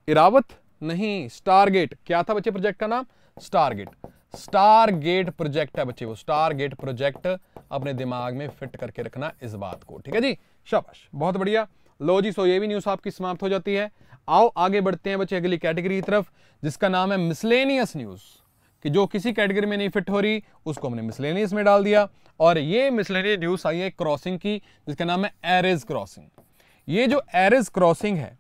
इरावत नहीं स्टारगेट क्या था बच्चे प्रोजेक्ट का नाम स्टारगेट स्टार गेट प्रोजेक्ट है बच्चे वो स्टार गेट प्रोजेक्ट अपने दिमाग में फिट करके रखना इस बात को ठीक है जी शाबाश बहुत बढ़िया लो जी सो ये भी न्यूज आपकी समाप्त हो जाती है आओ आगे बढ़ते हैं बच्चे अगली कैटेगरी की तरफ जिसका नाम है मिसलेनियस न्यूज़ कि जो किसी कैटेगरी में नहीं फिट हो रही उसको हमने मिसलेनियस में डाल दिया और ये मिसलेनियस न्यूज आई है क्रॉसिंग की जिसका नाम है एरेज क्रॉसिंग ये जो एरेज क्रॉसिंग है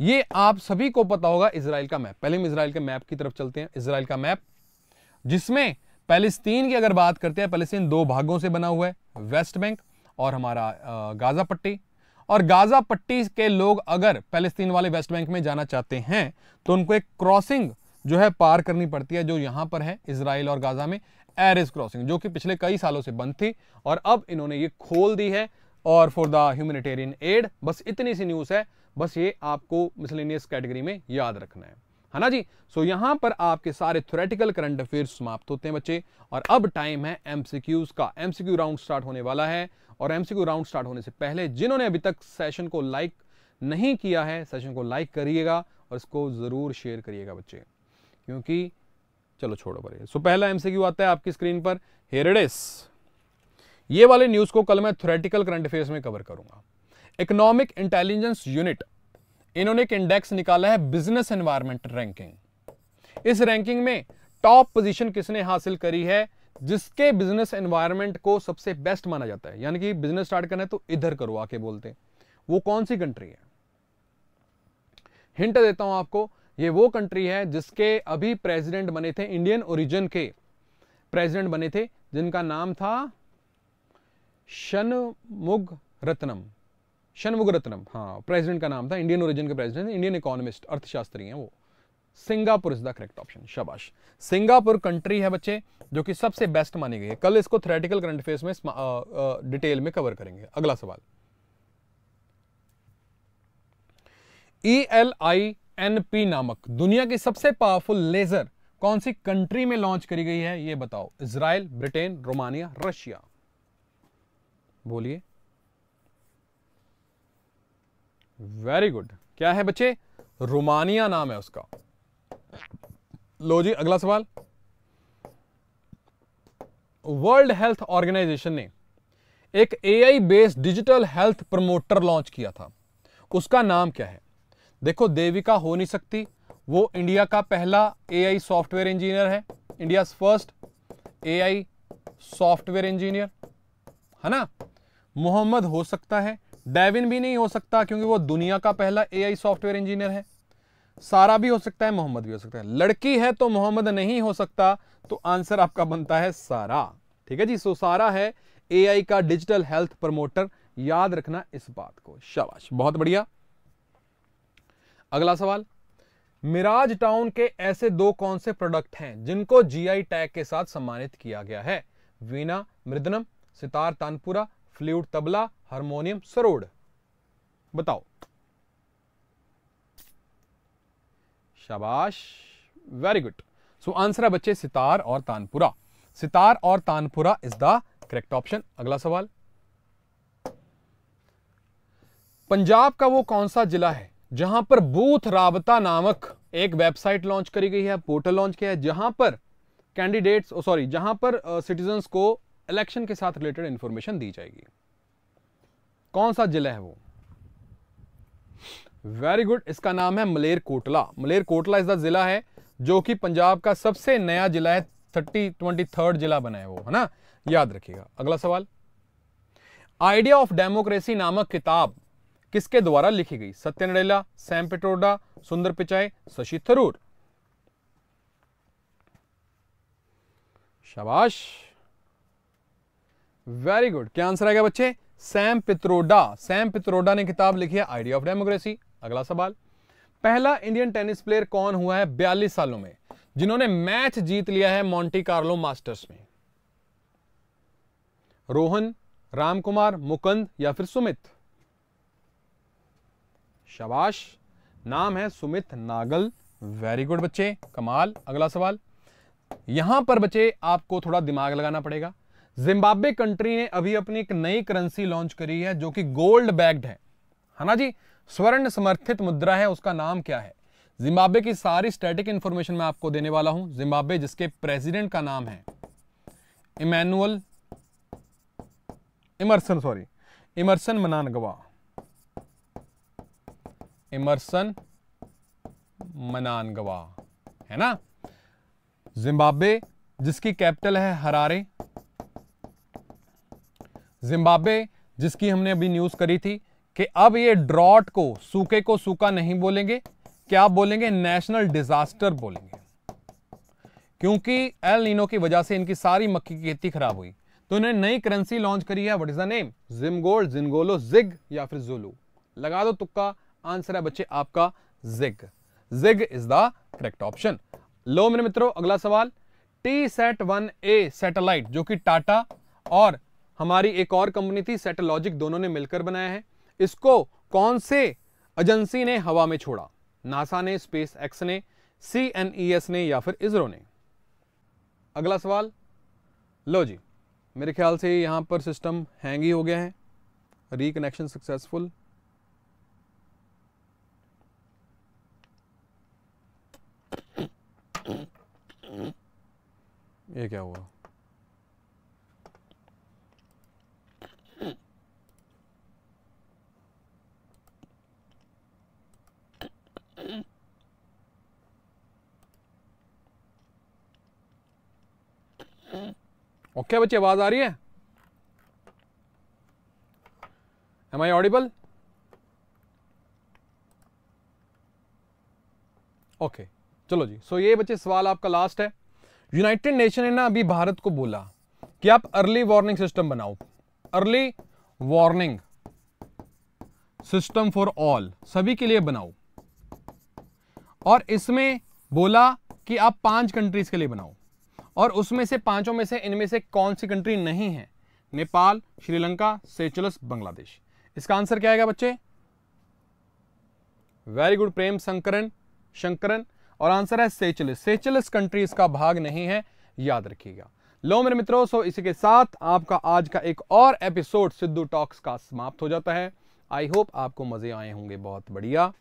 ये आप सभी को पता होगा इसराइल का मैप पहले हम इसराइल के मैप की तरफ चलते हैं इसराइल का मैप जिसमें पैलेस्तीन की अगर बात करते हैं पैलेस्तीन दो भागों से बना हुआ है वेस्ट बैंक और हमारा गाजा पट्टी और गाजा पट्टी के लोग अगर पैलेस्तीन वाले वेस्ट बैंक में जाना चाहते हैं तो उनको एक क्रॉसिंग जो है पार करनी पड़ती है जो यहां पर है इसराइल और गाज़ा में एरिस क्रॉसिंग जो कि पिछले कई सालों से बंद थी और अब इन्होंने ये खोल दी है और फॉर द ह्यूमनिटेरियन एड बस इतनी सी न्यूज़ है बस ये आपको मिसलिनियस कैटेगरी में याद रखना है है ना जी सो so, पर आपके सारे थोरेटिकल करंट अफेयर समाप्त होते हैं बच्चे और अब टाइम है एमसीक्यूज का एमसीक्यू राउंड स्टार्ट होने वाला है और एमसीक्यू राउंड स्टार्ट होने से पहले जिन्होंने अभी तक सेशन को लाइक नहीं किया है सेशन को लाइक करिएगा और इसको ज़रूर शेयर करिएगा बच्चे क्योंकि चलो छोड़ो पर सो पहला एमसीक्यू आता है आपकी स्क्रीन पर हेरेडिस ये वाले न्यूज को कल मैं थ्रेटिकल करंट अफेयर में कवर करूंगा इकोनॉमिक इंटेलिजेंस यूनिट इन्होंने एक इंडेक्स निकाला है बिजनेस एनवायरमेंट रैंकिंग इस रैंकिंग में टॉप पोजीशन किसने हासिल करी है जिसके बिजनेस एनवायरमेंट को सबसे बेस्ट माना जाता है यानी कि बिजनेस स्टार्ट करना है तो इधर करो आके बोलते हैं वो कौन सी कंट्री है हिंट देता हूं आपको ये वो कंट्री है जिसके अभी प्रेसिडेंट बने थे इंडियन ओरिजिन के प्रेसिडेंट बने थे जिनका नाम था शनमुग रत्नम शनमुग रत्नम हाँ प्रेसिडेंट का नाम था इंडियन ओरिजिन के प्रेसिडेंट इंडियन इकोनॉमिस्ट अर्थशास्त्री हैं वो Singapore is the correct option शबाश सिंगापुर कंट्री है बच्चे जो कि सबसे बेस्ट मानी गई है कल इसको थ्रेटिकल करंट अफेयर में डिटेल में कवर करेंगे अगला सवाल ई एल आई एनपी नामक दुनिया की सबसे पावरफुल लेजर कौन सी कंट्री में लॉन्च करी गई है ये बताओ इसराइल ब्रिटेन रोमानिया रशिया बोलिए वेरी गुड क्या है बच्चे रोमानिया नाम है उसका लो जी अगला सवाल वर्ल्ड हेल्थ ऑर्गेनाइजेशन ने एक AI based digital health promoter launch किया था उसका नाम क्या है देखो देविका हो नहीं सकती वो इंडिया का पहला एआई सॉफ्टवेयर इंजीनियर है India first AI software engineer है ना मोहम्मद हो सकता है डेविन भी नहीं हो सकता क्योंकि वो दुनिया का पहला एआई सॉफ्टवेयर इंजीनियर है सारा भी हो सकता है मोहम्मद भी हो सकता है लड़की है तो मोहम्मद नहीं हो सकता तो आंसर आपका बनता है सारा ठीक है जी सो सारा है एआई का डिजिटल हेल्थ प्रमोटर याद रखना इस बात को शाबाश बहुत बढ़िया अगला सवाल मिराज टाउन के ऐसे दो कौन से प्रोडक्ट हैं जिनको जीआई टैग के साथ सम्मानित किया गया है वीना मृदनम सितार तानपुरा फ्लूट तबला हारमोनियम सरोड बताओ शाबाश वेरी गुड सो आंसर है बच्चे सितार और तानपुरा सितार और tanpura is the correct option अगला सवाल पंजाब का वो कौन सा जिला है जहां पर बूथ राबता नामक एक वेबसाइट लॉन्च करी गई है पोर्टल लॉन्च किया है जहां पर कैंडिडेट्स सॉरी जहां पर सिटीजन्स uh, को इलेक्शन के साथ रिलेटेड इंफॉर्मेशन दी जाएगी कौन सा जिला है वो वेरी गुड इसका नाम है मलेर कोटला मलेर कोटला इसका जिला है जो कि पंजाब का सबसे नया जिला है थर्टी ट्वेंटी थर्ड जिला बना है वो है ना याद रखिएगा अगला सवाल आइडिया ऑफ डेमोक्रेसी नामक किताब किसके द्वारा लिखी गई सत्य नडेला सैम पिट्रोडा सुंदर पिचाई शशि थरूर शाबाश वेरी गुड क्या आंसर आएगा बच्चे सैम पित्रोडा सैम पित्रोडा ने किताब लिखी है आइडिया ऑफ डेमोक्रेसी अगला सवाल पहला इंडियन टेनिस प्लेयर कौन हुआ है बयालीस सालों में जिन्होंने मैच जीत लिया है मॉन्टी कार्लो मास्टर्स में रोहन रामकुमार मुकुंद या फिर सुमित शबाश नाम है सुमित नागल वेरी गुड बच्चे कमाल अगला सवाल यहां पर बच्चे आपको थोड़ा दिमाग लगाना पड़ेगा जिम्बाब्वे कंट्री ने अभी अपनी एक नई करेंसी लॉन्च करी है जो कि गोल्ड बैग्ड है है ना जी स्वर्ण समर्थित मुद्रा है उसका नाम क्या है जिम्बाब्वे की सारी स्टैटिक इंफॉर्मेशन मैं आपको देने वाला हूं जिम्बाब्वे जिसके प्रेसिडेंट का नाम है Emmanuel Emmerson sorry Emmerson Mnangagwa Emmerson Mnangagwa है ना जिम्बाब्वे जिसकी कैपिटल है हरारे जिम्बाब्वे जिसकी हमने अभी न्यूज करी थी कि अब ये ड्रॉट को सूखे को सूखा नहीं बोलेंगे क्या बोलेंगे नेशनल डिजास्टर बोलेंगे क्योंकि एल नीनो की वजह से इनकी सारी मक्की की खेती खराब हुई तो इन्होंने नई करेंसी लॉन्च करी है what is the name Zim gold जिनगोलो जिग या फिर जोलू लगा दो तुक्का आंसर है बच्चे आपका ZiG ZiG is the correct option लो मेरे मित्रों अगला सवाल T sat one A satellite जो कि टाटा और हमारी एक और कंपनी थी सेटेलॉजिक दोनों ने मिलकर बनाया है इसको कौन से एजेंसी ने हवा में छोड़ा नासा ने स्पेस एक्स ने सी एन ई एस ने या फिर इसरो ने अगला सवाल लो जी मेरे ख्याल से यहां पर सिस्टम हैंग ही हो गया है रिकनेक्शन सक्सेसफुल ये क्या हुआ ओके okay, बच्चे आवाज आ रही है एम आई ऑडिबल ओके चलो जी सो ये बच्चे सवाल आपका लास्ट है यूनाइटेड नेशन ने ना अभी भारत को बोला कि आप अर्ली वार्निंग सिस्टम बनाओ early warning system for all सभी के लिए बनाओ और इसमें बोला कि आप पांच कंट्रीज के लिए बनाओ और उसमें से पांचों में से इनमें से कौन सी कंट्री नहीं है नेपाल श्रीलंका सेचुलस बांग्लादेश इसका आंसर क्या आएगा बच्चे वेरी गुड प्रेम संकरन शंकरण और आंसर है सेचलिस सेचलिस कंट्री इसका भाग नहीं है याद रखिएगा लो मेरे मित्रों सो इसी के साथ आपका आज का एक और एपिसोड सिद्धू टॉक्स का समाप्त हो जाता है आई होप आपको मज़े आए होंगे बहुत बढ़िया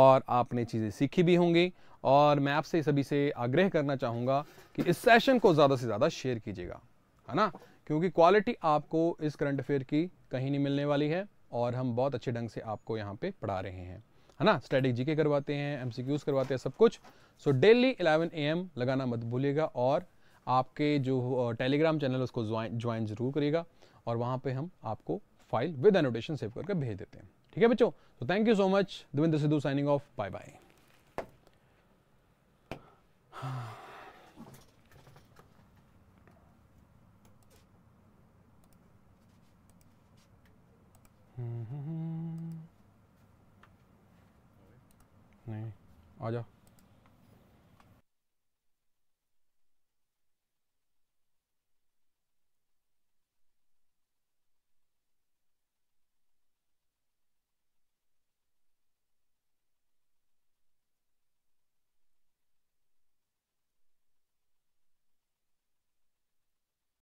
और आपने चीज़ें सीखी भी होंगी और मैं आपसे सभी से आग्रह करना चाहूंगा कि इस सेशन को ज़्यादा से ज़्यादा शेयर कीजिएगा है ना क्योंकि क्वालिटी आपको इस करंट अफेयर की कहीं नहीं मिलने वाली है और हम बहुत अच्छे ढंग से आपको यहाँ पे पढ़ा रहे हैं है ना स्टैटिक के करवाते हैं एमसीक्यूज करवाते हैं सब कुछ सो डेली 11 एम लगाना मत भूलिएगा और आपके जो टेलीग्राम चैनल उसको ज्वाइन जरूर करिएगा और वहाँ पर हम आपको फाइल विद एनोटेशन सेव करके भेज देते हैं ठीक है बच्चों तो thank you so much Davinder Sidhu signing off bye bye Mm-hmm. नहीं आ जा